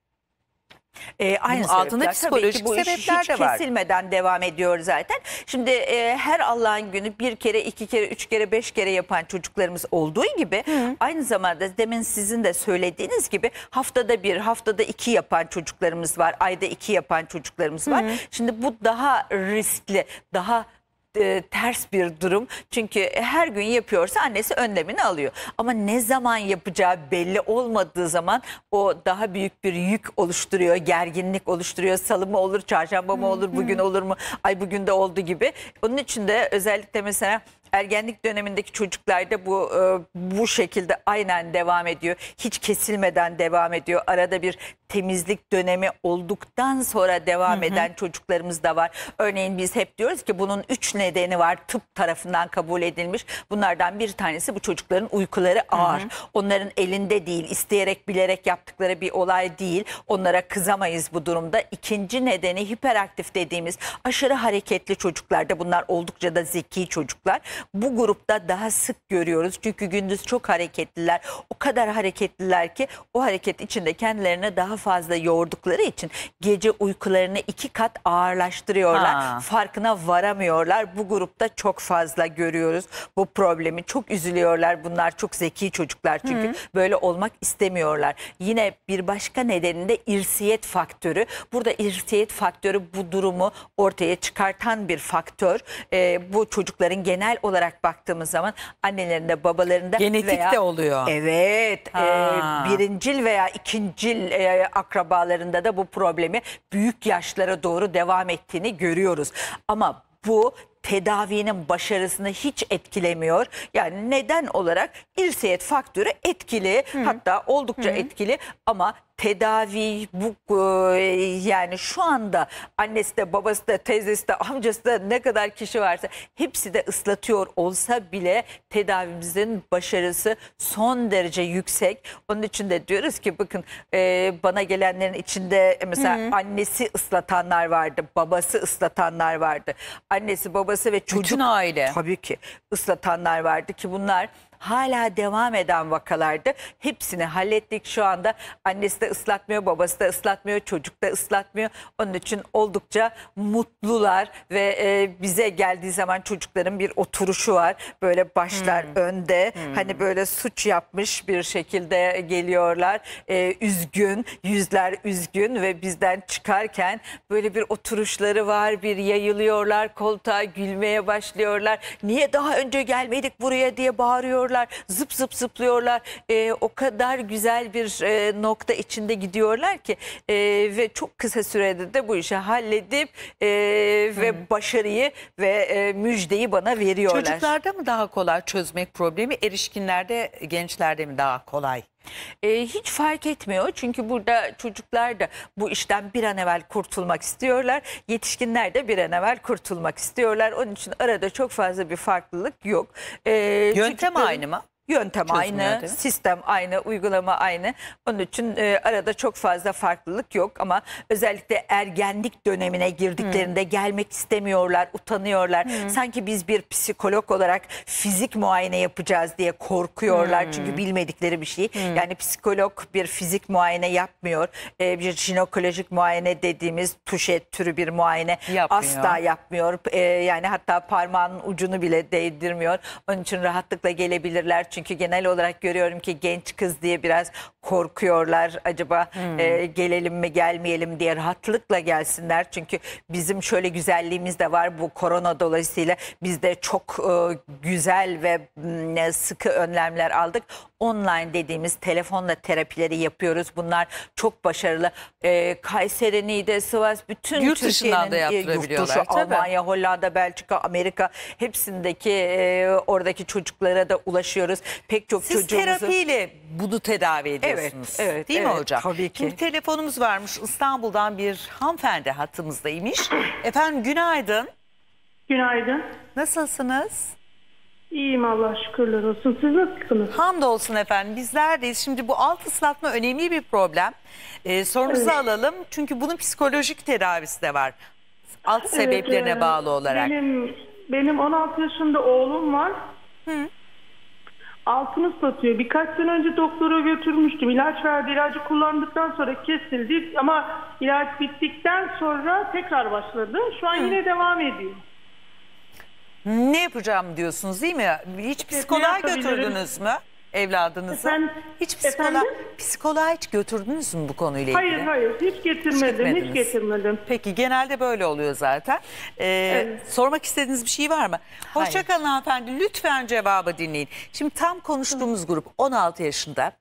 E, aynı Bunun altında psikolojik bu sebepler de var. kesilmeden devam ediyor zaten. Şimdi e, her Allah'ın günü bir kere, iki kere, üç kere, beş kere yapan çocuklarımız olduğu gibi Hı. aynı zamanda demin sizin de söylediğiniz gibi haftada bir, haftada iki yapan çocuklarımız var. Ayda iki yapan çocuklarımız var. Hı. Şimdi bu daha riskli, daha e, ters bir durum. Çünkü her gün yapıyorsa annesi önlemini alıyor. Ama ne zaman yapacağı belli olmadığı zaman o daha büyük bir yük oluşturuyor, gerginlik oluşturuyor. salımı olur, çarşamba mı olur, bugün olur mu, ay bugün de oldu gibi. Onun için de özellikle mesela ergenlik dönemindeki çocuklarda bu e, bu şekilde aynen devam ediyor. Hiç kesilmeden devam ediyor. Arada bir temizlik dönemi olduktan sonra devam eden çocuklarımız da var. Örneğin biz hep diyoruz ki bunun üç nedeni var tıp tarafından kabul edilmiş. Bunlardan bir tanesi bu çocukların uykuları ağır. Onların elinde değil, isteyerek bilerek yaptıkları bir olay değil. Onlara kızamayız bu durumda. İkinci nedeni hiperaktif dediğimiz aşırı hareketli çocuklarda bunlar oldukça da zeki çocuklar. Bu grupta daha sık görüyoruz. Çünkü gündüz çok hareketliler. O kadar hareketliler ki o hareket içinde kendilerine daha fazla yoğurdukları için gece uykularını iki kat ağırlaştırıyorlar. Ha. Farkına varamıyorlar. Bu grupta çok fazla görüyoruz bu problemi. Çok üzülüyorlar bunlar. Çok zeki çocuklar çünkü. Hı. Böyle olmak istemiyorlar. Yine bir başka nedeninde de irsiyet faktörü. Burada irsiyet faktörü bu durumu ortaya çıkartan bir faktör. Ee, bu çocukların genel olarak baktığımız zaman annelerinde, babalarında genetik veya, de oluyor. Evet. E, birincil veya ikincil e, akrabalarında da bu problemi büyük yaşlara doğru devam ettiğini görüyoruz. Ama bu tedavinin başarısını hiç etkilemiyor. Yani neden olarak irsiyet faktörü etkili Hı. hatta oldukça Hı. etkili ama tedavi bu e, yani şu anda annesi de babası da teyzesi de amcası da ne kadar kişi varsa hepsi de ıslatıyor olsa bile tedavimizin başarısı son derece yüksek. Onun için de diyoruz ki bakın e, bana gelenlerin içinde e, mesela Hı annesi ıslatanlar vardı, babası ıslatanlar vardı. Annesi babası uluslararası ve çocuk Bütün aile. tabii ki ıslatanlar vardı ki bunlar hala devam eden vakalardı. Hepsini hallettik şu anda. Annesi de ıslatmıyor, babası da ıslatmıyor, çocuk da ıslatmıyor. Onun için oldukça mutlular ve e, bize geldiği zaman çocukların bir oturuşu var. Böyle başlar hmm. önde. Hmm. Hani böyle suç yapmış bir şekilde geliyorlar. E, üzgün, yüzler üzgün ve bizden çıkarken böyle bir oturuşları var. Bir yayılıyorlar koltuğa, gülmeye başlıyorlar. Niye daha önce gelmedik buraya diye bağırıyor koşuyorlar, zıp zıp zıplıyorlar. E, o kadar güzel bir e, nokta içinde gidiyorlar ki e, ve çok kısa sürede de bu işi halledip e, ve hmm. başarıyı ve e, müjdeyi bana veriyorlar. Çocuklarda mı daha kolay çözmek problemi, erişkinlerde, gençlerde mi daha kolay? E, hiç fark etmiyor çünkü burada çocuklar da bu işten bir an evvel kurtulmak istiyorlar. Yetişkinler de bir an evvel kurtulmak istiyorlar. Onun için arada çok fazla bir farklılık yok. E, Yöntem aynı mı? Yöntem Çözmüyor, aynı, sistem aynı, uygulama aynı. Onun için e, arada çok fazla farklılık yok ama özellikle ergenlik dönemine girdiklerinde hmm. gelmek istemiyorlar, utanıyorlar. Hmm. Sanki biz bir psikolog olarak fizik muayene yapacağız diye korkuyorlar hmm. çünkü bilmedikleri bir şey. Hmm. Yani psikolog bir fizik muayene yapmıyor. E, bir jinekolojik muayene dediğimiz tuşe türü bir muayene yapmıyor. asla yapmıyor. E, yani hatta parmağının ucunu bile değdirmiyor. Onun için rahatlıkla gelebilirler. Çünkü genel olarak görüyorum ki genç kız diye biraz korkuyorlar acaba hmm. e, gelelim mi gelmeyelim diye rahatlıkla gelsinler. Çünkü bizim şöyle güzelliğimiz de var bu korona dolayısıyla biz de çok e, güzel ve e, sıkı önlemler aldık. Online dediğimiz telefonla terapileri yapıyoruz. Bunlar çok başarılı. E, Kayseri'nin Sivas bütün yurt Türkiye'nin da e, yaptırabiliyorlar. Yurt dışı, Almanya, Hollanda, Belçika, Amerika hepsindeki e, oradaki çocuklara da ulaşıyoruz. Pek çok Siz çocuğumuzu... terapiyle bunu tedavi ediyorsunuz. Evet ediyorsunuz. Evet, evet, Değil evet, mi hocam? Tabii ki. Şimdi telefonumuz varmış İstanbul'dan bir hanımefendi hattımızdaymış. Efendim günaydın. Günaydın. Nasılsınız? İyiyim Allah şükürler olsun. Siz nasılsınız? Hamdolsun efendim bizler deyiz. Şimdi bu alt ıslatma önemli bir problem. Ee, sorunuzu evet. alalım. Çünkü bunun psikolojik tedavisi de var. Alt evet, sebeplerine e, bağlı olarak. Benim, benim 16 yaşında oğlum var. Hı altını satıyor. Birkaç sene önce doktora götürmüştüm. İlaç verdi. ilacı kullandıktan sonra kesildi ama ilaç bittikten sonra tekrar başladı. Şu an Hı. yine devam ediyor. Ne yapacağım diyorsunuz değil mi? Hiç psikoloğa götürdünüz mü? evladınıza? Efendim, hiç psikoloğa, efendim? psikoloğa hiç götürdünüz mü bu konuyla ilgili? Hayır hayır hiç getirmedim hiç, hiç getirmedim. Peki genelde böyle oluyor zaten. Ee, evet. Sormak istediğiniz bir şey var mı? Hoşçakalın hanımefendi lütfen cevabı dinleyin. Şimdi tam konuştuğumuz Hı. grup 16 yaşında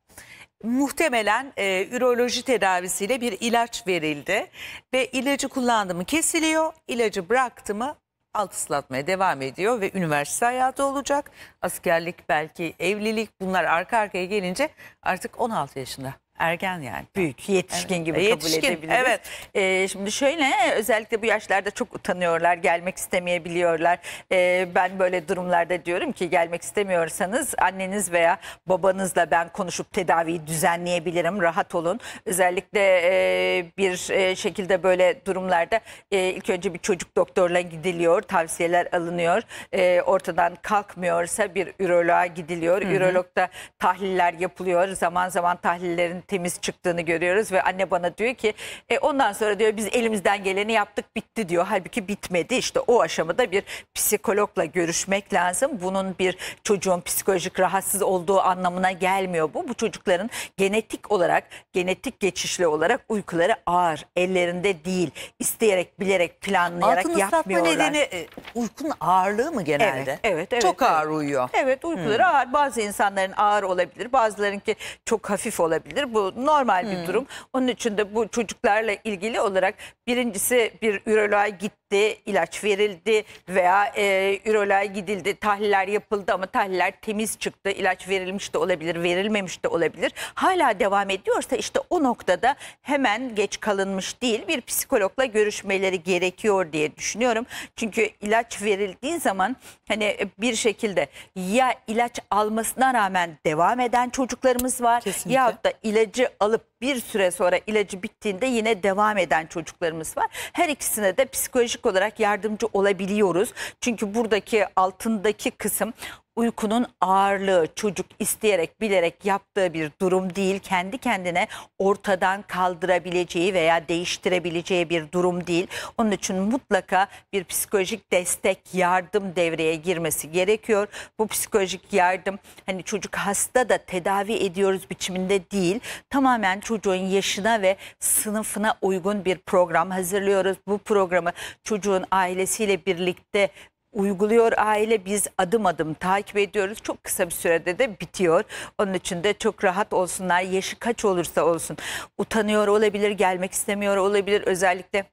muhtemelen e, üroloji tedavisiyle bir ilaç verildi ve ilacı kullandı mı kesiliyor, ilacı bıraktı mı alt ıslatmaya devam ediyor ve üniversite hayatı olacak. Askerlik belki evlilik bunlar arka arkaya gelince artık 16 yaşında. Ergen yani. Büyük, yetişkin evet. gibi e, yetişkin, kabul edebiliriz. Evet. Ee, şimdi şöyle özellikle bu yaşlarda çok utanıyorlar, gelmek istemeyebiliyorlar. Ee, ben böyle durumlarda diyorum ki gelmek istemiyorsanız anneniz veya babanızla ben konuşup tedaviyi düzenleyebilirim, rahat olun. Özellikle e, bir e, şekilde böyle durumlarda e, ilk önce bir çocuk doktorla gidiliyor, tavsiyeler alınıyor. E, ortadan kalkmıyorsa bir üroloğa gidiliyor. Hı hı. Ürologda tahliller yapılıyor, zaman zaman tahlillerin temiz çıktığını görüyoruz ve anne bana diyor ki e, ondan sonra diyor biz elimizden geleni yaptık bitti diyor. Halbuki bitmedi işte o aşamada bir psikologla görüşmek lazım. Bunun bir çocuğun psikolojik rahatsız olduğu anlamına gelmiyor bu. Bu çocukların genetik olarak genetik geçişli olarak uykuları ağır ellerinde değil isteyerek bilerek planlayarak Altın yapmıyorlar. Altın nedeni e, uykunun ağırlığı mı genelde? Evet, evet. evet çok evet. ağır uyuyor. Evet uykuları hmm. ağır. Bazı insanların ağır olabilir bazılarınki çok hafif olabilir. Bu normal bir durum. Onun için de bu çocuklarla ilgili olarak birincisi bir üroloğa gitti gitti, ilaç verildi veya e, üroloğa gidildi, tahliller yapıldı ama tahliller temiz çıktı, ilaç verilmiş de olabilir, verilmemiş de olabilir. Hala devam ediyorsa işte o noktada hemen geç kalınmış değil bir psikologla görüşmeleri gerekiyor diye düşünüyorum. Çünkü ilaç verildiği zaman hani e, bir şekilde ya ilaç almasına rağmen devam eden çocuklarımız var Kesinlikle. ya da ilacı alıp bir süre sonra ilacı bittiğinde yine devam eden çocuklarımız var. Her ikisine de psikolojik olarak yardımcı olabiliyoruz. Çünkü buradaki altındaki kısım uykunun ağırlığı çocuk isteyerek bilerek yaptığı bir durum değil. Kendi kendine ortadan kaldırabileceği veya değiştirebileceği bir durum değil. Onun için mutlaka bir psikolojik destek, yardım devreye girmesi gerekiyor. Bu psikolojik yardım hani çocuk hasta da tedavi ediyoruz biçiminde değil. Tamamen çocuğun yaşına ve sınıfına uygun bir program hazırlıyoruz. Bu programı çocuğun ailesiyle birlikte uyguluyor aile. Biz adım adım takip ediyoruz. Çok kısa bir sürede de bitiyor. Onun için de çok rahat olsunlar. Yaşı kaç olursa olsun. Utanıyor olabilir, gelmek istemiyor olabilir. Özellikle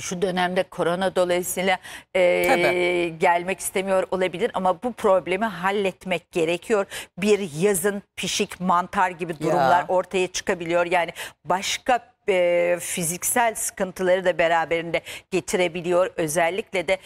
şu dönemde korona dolayısıyla e, gelmek istemiyor olabilir ama bu problemi halletmek gerekiyor. Bir yazın pişik mantar gibi durumlar ya. ortaya çıkabiliyor. Yani başka e, fiziksel sıkıntıları da beraberinde getirebiliyor. Özellikle de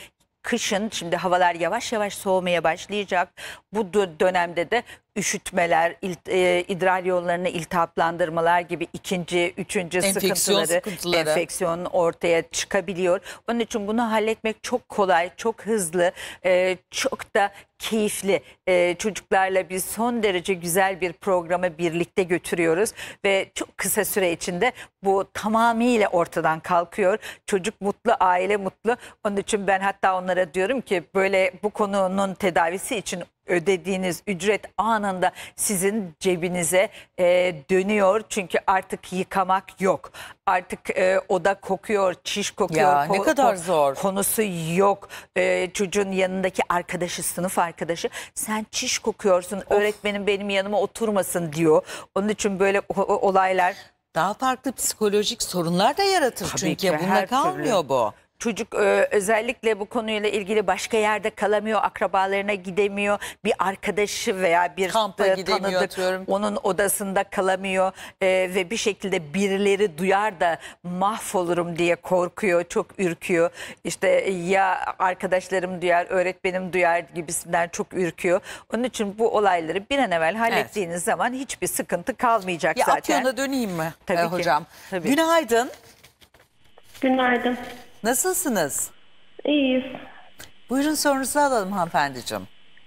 kışın şimdi havalar yavaş yavaş soğumaya başlayacak. Bu dönemde de üşütmeler, il, e, idrar yollarını iltihaplandırmalar gibi ikinci, üçüncü Enfeksiyon sıkıntıları, sıkıntıları. enfeksiyon ortaya çıkabiliyor. Onun için bunu halletmek çok kolay, çok hızlı, e, çok da keyifli e, çocuklarla bir son derece güzel bir programı birlikte götürüyoruz ve çok kısa süre içinde bu tamamıyla ortadan kalkıyor. Çocuk mutlu, aile mutlu. Onun için ben hatta onlara diyorum ki böyle bu konunun tedavisi için ödediğiniz ücret anında sizin cebinize e, dönüyor. Çünkü artık yıkamak yok. Artık e, oda kokuyor, çiş kokuyor. Ya, ne kadar zor. Konusu yok. E, çocuğun yanındaki arkadaşı, sınıf arkadaşı sen çiş kokuyorsun. Of. Öğretmenim benim yanıma oturmasın diyor. Onun için böyle olaylar daha farklı psikolojik sorunlar da yaratır Tabii çünkü ki, bununla kalmıyor türlü. bu. Çocuk e, özellikle bu konuyla ilgili başka yerde kalamıyor, akrabalarına gidemiyor. Bir arkadaşı veya bir Kampa e, tanıdık atıyorum. onun odasında kalamıyor e, ve bir şekilde birileri duyar da mahvolurum diye korkuyor, çok ürküyor. İşte ya arkadaşlarım duyar, öğretmenim duyar gibisinden çok ürküyor. Onun için bu olayları bir an evvel hallettiğiniz evet. zaman hiçbir sıkıntı kalmayacak ya zaten. Ya döneyim mi Tabii e, hocam? Tabii. Günaydın. Günaydın. Nasılsınız? İyiyiz. Buyurun sorunuzu alalım hanımefendiciğim.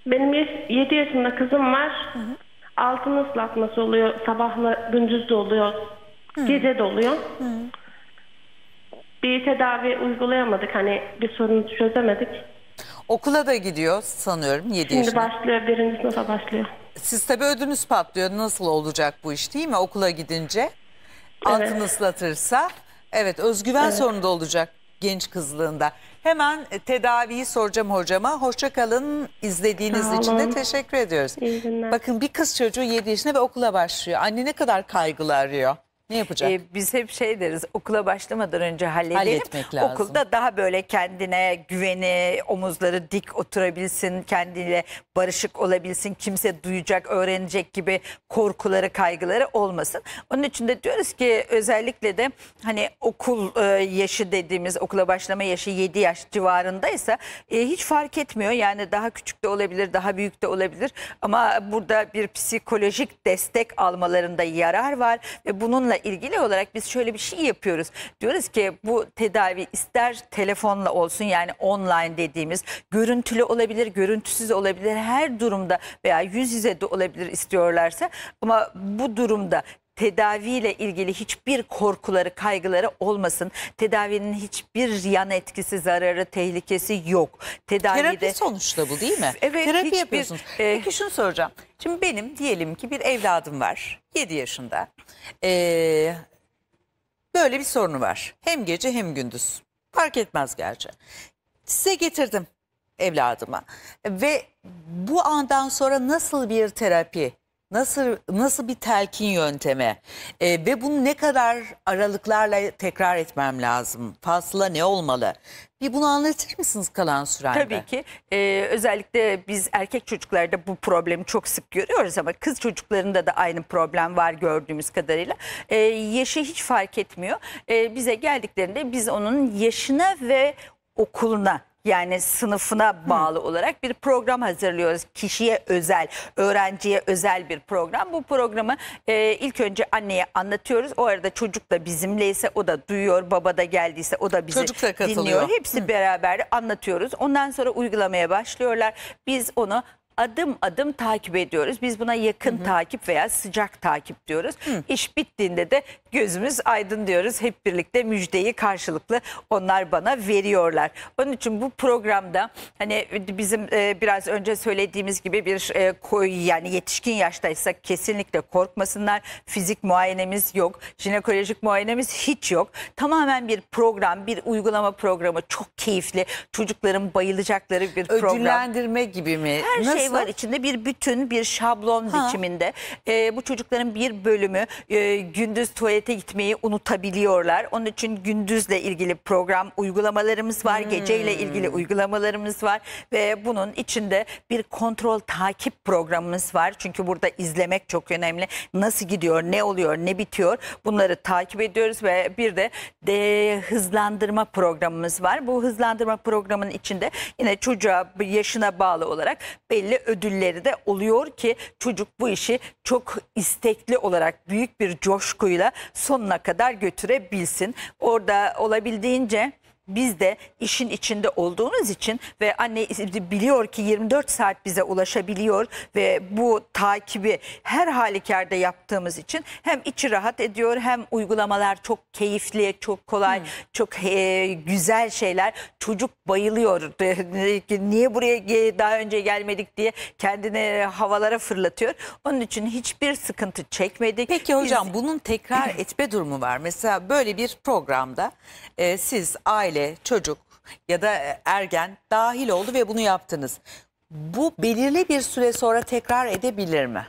Benim 7 yaşında kızım var. Hı hı. Altın ıslatması oluyor. Sabahla gündüz de oluyor. Hı. Gece de oluyor. Hı. Bir tedavi uygulayamadık. Hani bir sorunu çözemedik. Okula da gidiyor sanıyorum 7 Şimdi yaşında. Şimdi başlıyor. Birinci sınıfa başlıyor. Siz tabi ödünüz patlıyor. Nasıl olacak bu iş değil mi okula gidince? Altın evet. ıslatırsa. Evet özgüven evet. sorunu da olacak genç kızlığında. Hemen e, tedaviyi soracağım hocama. Hoşçakalın izlediğiniz için de teşekkür ediyoruz. Bakın bir kız çocuğu 7 yaşında ve okula başlıyor. Anne ne kadar kaygılı arıyor. Ne yapacak? E, biz hep şey deriz okula başlamadan önce halledelim. Halletmek lazım. Okulda daha böyle kendine güveni, omuzları dik oturabilsin, kendiyle barışık olabilsin, kimse duyacak, öğrenecek gibi korkuları, kaygıları olmasın. Onun için de diyoruz ki özellikle de hani okul e, yaşı dediğimiz okula başlama yaşı 7 yaş civarındaysa e, hiç fark etmiyor. Yani daha küçük de olabilir, daha büyük de olabilir ama burada bir psikolojik destek almalarında yarar var ve bununla ilgili olarak biz şöyle bir şey yapıyoruz. Diyoruz ki bu tedavi ister telefonla olsun yani online dediğimiz görüntülü olabilir, görüntüsüz olabilir her durumda veya yüz yüze de olabilir istiyorlarsa ama bu durumda tedaviyle ilgili hiçbir korkuları, kaygıları olmasın. Tedavinin hiçbir yan etkisi, zararı, tehlikesi yok. Tedavide Terapi sonuçta bu değil mi? Evet, Terapi yapıyorsunuz. E... Peki şunu soracağım. Şimdi benim diyelim ki bir evladım var. 7 yaşında. Ee, böyle bir sorunu var. Hem gece hem gündüz. Fark etmez gerçi. Size getirdim evladıma. Ve bu andan sonra nasıl bir terapi Nasıl nasıl bir telkin yöntemi e, ve bunu ne kadar aralıklarla tekrar etmem lazım? Fasla ne olmalı? Bir bunu anlatır mısınız kalan sürende? Tabii ki. Ee, özellikle biz erkek çocuklarda bu problemi çok sık görüyoruz ama kız çocuklarında da aynı problem var gördüğümüz kadarıyla. Ee, yaşı hiç fark etmiyor. Ee, bize geldiklerinde biz onun yaşına ve okuluna yani sınıfına bağlı Hı. olarak bir program hazırlıyoruz. Kişiye özel, öğrenciye özel bir program. Bu programı e, ilk önce anneye anlatıyoruz. O arada çocuk da bizimleyse o da duyuyor. Baba da geldiyse o da bizi çocuk da dinliyor. Hepsi Hı. beraber anlatıyoruz. Ondan sonra uygulamaya başlıyorlar. Biz onu adım adım takip ediyoruz. Biz buna yakın Hı -hı. takip veya sıcak takip diyoruz. Hı. İş bittiğinde de gözümüz aydın diyoruz. Hep birlikte müjdeyi karşılıklı onlar bana veriyorlar. Onun için bu programda hani bizim e, biraz önce söylediğimiz gibi bir e, koyu yani yetişkin yaştaysak kesinlikle korkmasınlar. Fizik muayenemiz yok. Jinekolojik muayenemiz hiç yok. Tamamen bir program, bir uygulama programı çok keyifli. Çocukların bayılacakları bir program. Ödüllendirme gibi mi? Her şey Nasıl? şey şey var içinde bir bütün bir şablon ha. biçiminde. E, bu çocukların bir bölümü e, gündüz tuvalete gitmeyi unutabiliyorlar. Onun için gündüzle ilgili program uygulamalarımız var. Hmm. Geceyle ilgili uygulamalarımız var. Ve bunun içinde bir kontrol takip programımız var. Çünkü burada izlemek çok önemli. Nasıl gidiyor, ne oluyor, ne bitiyor bunları takip ediyoruz ve bir de, de hızlandırma programımız var. Bu hızlandırma programının içinde yine çocuğa yaşına bağlı olarak belli böyle ödülleri de oluyor ki çocuk bu işi çok istekli olarak büyük bir coşkuyla sonuna kadar götürebilsin. Orada olabildiğince biz de işin içinde olduğunuz için ve anne biliyor ki 24 saat bize ulaşabiliyor ve bu takibi her halükarda yaptığımız için hem içi rahat ediyor hem uygulamalar çok keyifli, çok kolay, hmm. çok e, güzel şeyler. Çocuk bayılıyor. Niye buraya daha önce gelmedik diye kendini havalara fırlatıyor. Onun için hiçbir sıkıntı çekmedik. Peki hocam Biz... bunun tekrar etme durumu var. Mesela böyle bir programda e, siz aile aile, çocuk ya da e, ergen dahil oldu ve bunu yaptınız. Bu belirli bir süre sonra tekrar edebilir mi?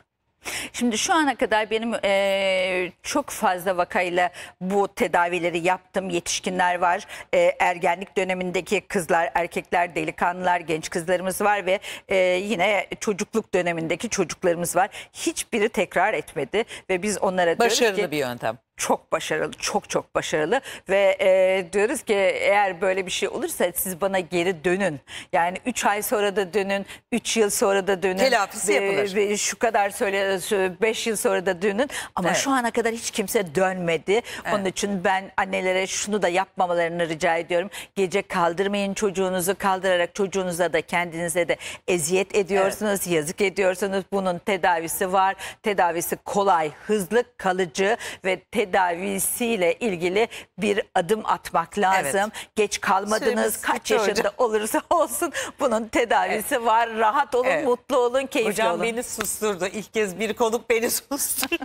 Şimdi şu ana kadar benim e, çok fazla vakayla bu tedavileri yaptım. Yetişkinler var, e, ergenlik dönemindeki kızlar, erkekler, delikanlılar, genç kızlarımız var ve e, yine çocukluk dönemindeki çocuklarımız var. Hiçbiri tekrar etmedi ve biz onlara Başarılı diyoruz ki... Başarılı bir yöntem çok başarılı, çok çok başarılı ve e, diyoruz ki eğer böyle bir şey olursa siz bana geri dönün. Yani 3 ay sonra da dönün, 3 yıl sonra da dönün. Telafisi yapılır. Ve, şu kadar söyle 5 yıl sonra da dönün ama evet. şu ana kadar hiç kimse dönmedi. Evet. Onun için ben annelere şunu da yapmamalarını rica ediyorum. Gece kaldırmayın çocuğunuzu kaldırarak çocuğunuza da kendinize de eziyet ediyorsunuz, evet. yazık ediyorsunuz. Bunun tedavisi var. Tedavisi kolay, hızlı, kalıcı ve tedavisi tedavisiyle ilgili bir adım atmak lazım. Evet. Geç kalmadınız Süremiz kaç yaşında hocam. olursa olsun bunun tedavisi evet. var. Rahat olun, evet. mutlu olun, keyifli hocam olun. Hocam beni susturdu. İlk kez bir konuk beni susturdu.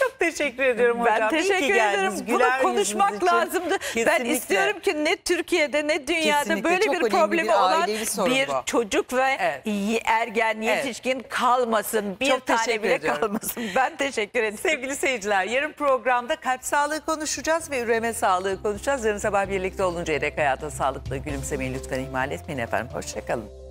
Çok teşekkür ediyorum hocam. Ben teşekkür ederim. Bunu konuşmak lazımdı. Kesinlikle. Ben istiyorum ki ne Türkiye'de ne dünyada Kesinlikle. böyle Çok bir problemi bir olan bir, bir bu. çocuk ve evet. ergen yetişkin evet. kalmasın. Bir Çok tane bile ediyorum. kalmasın. Ben teşekkür ederim. Sevgili seyirciler yarın program programda kalp sağlığı konuşacağız ve üreme sağlığı konuşacağız. Yarın sabah birlikte olunca dek hayata sağlıklı gülümsemeyi lütfen ihmal etmeyin efendim. Hoşçakalın.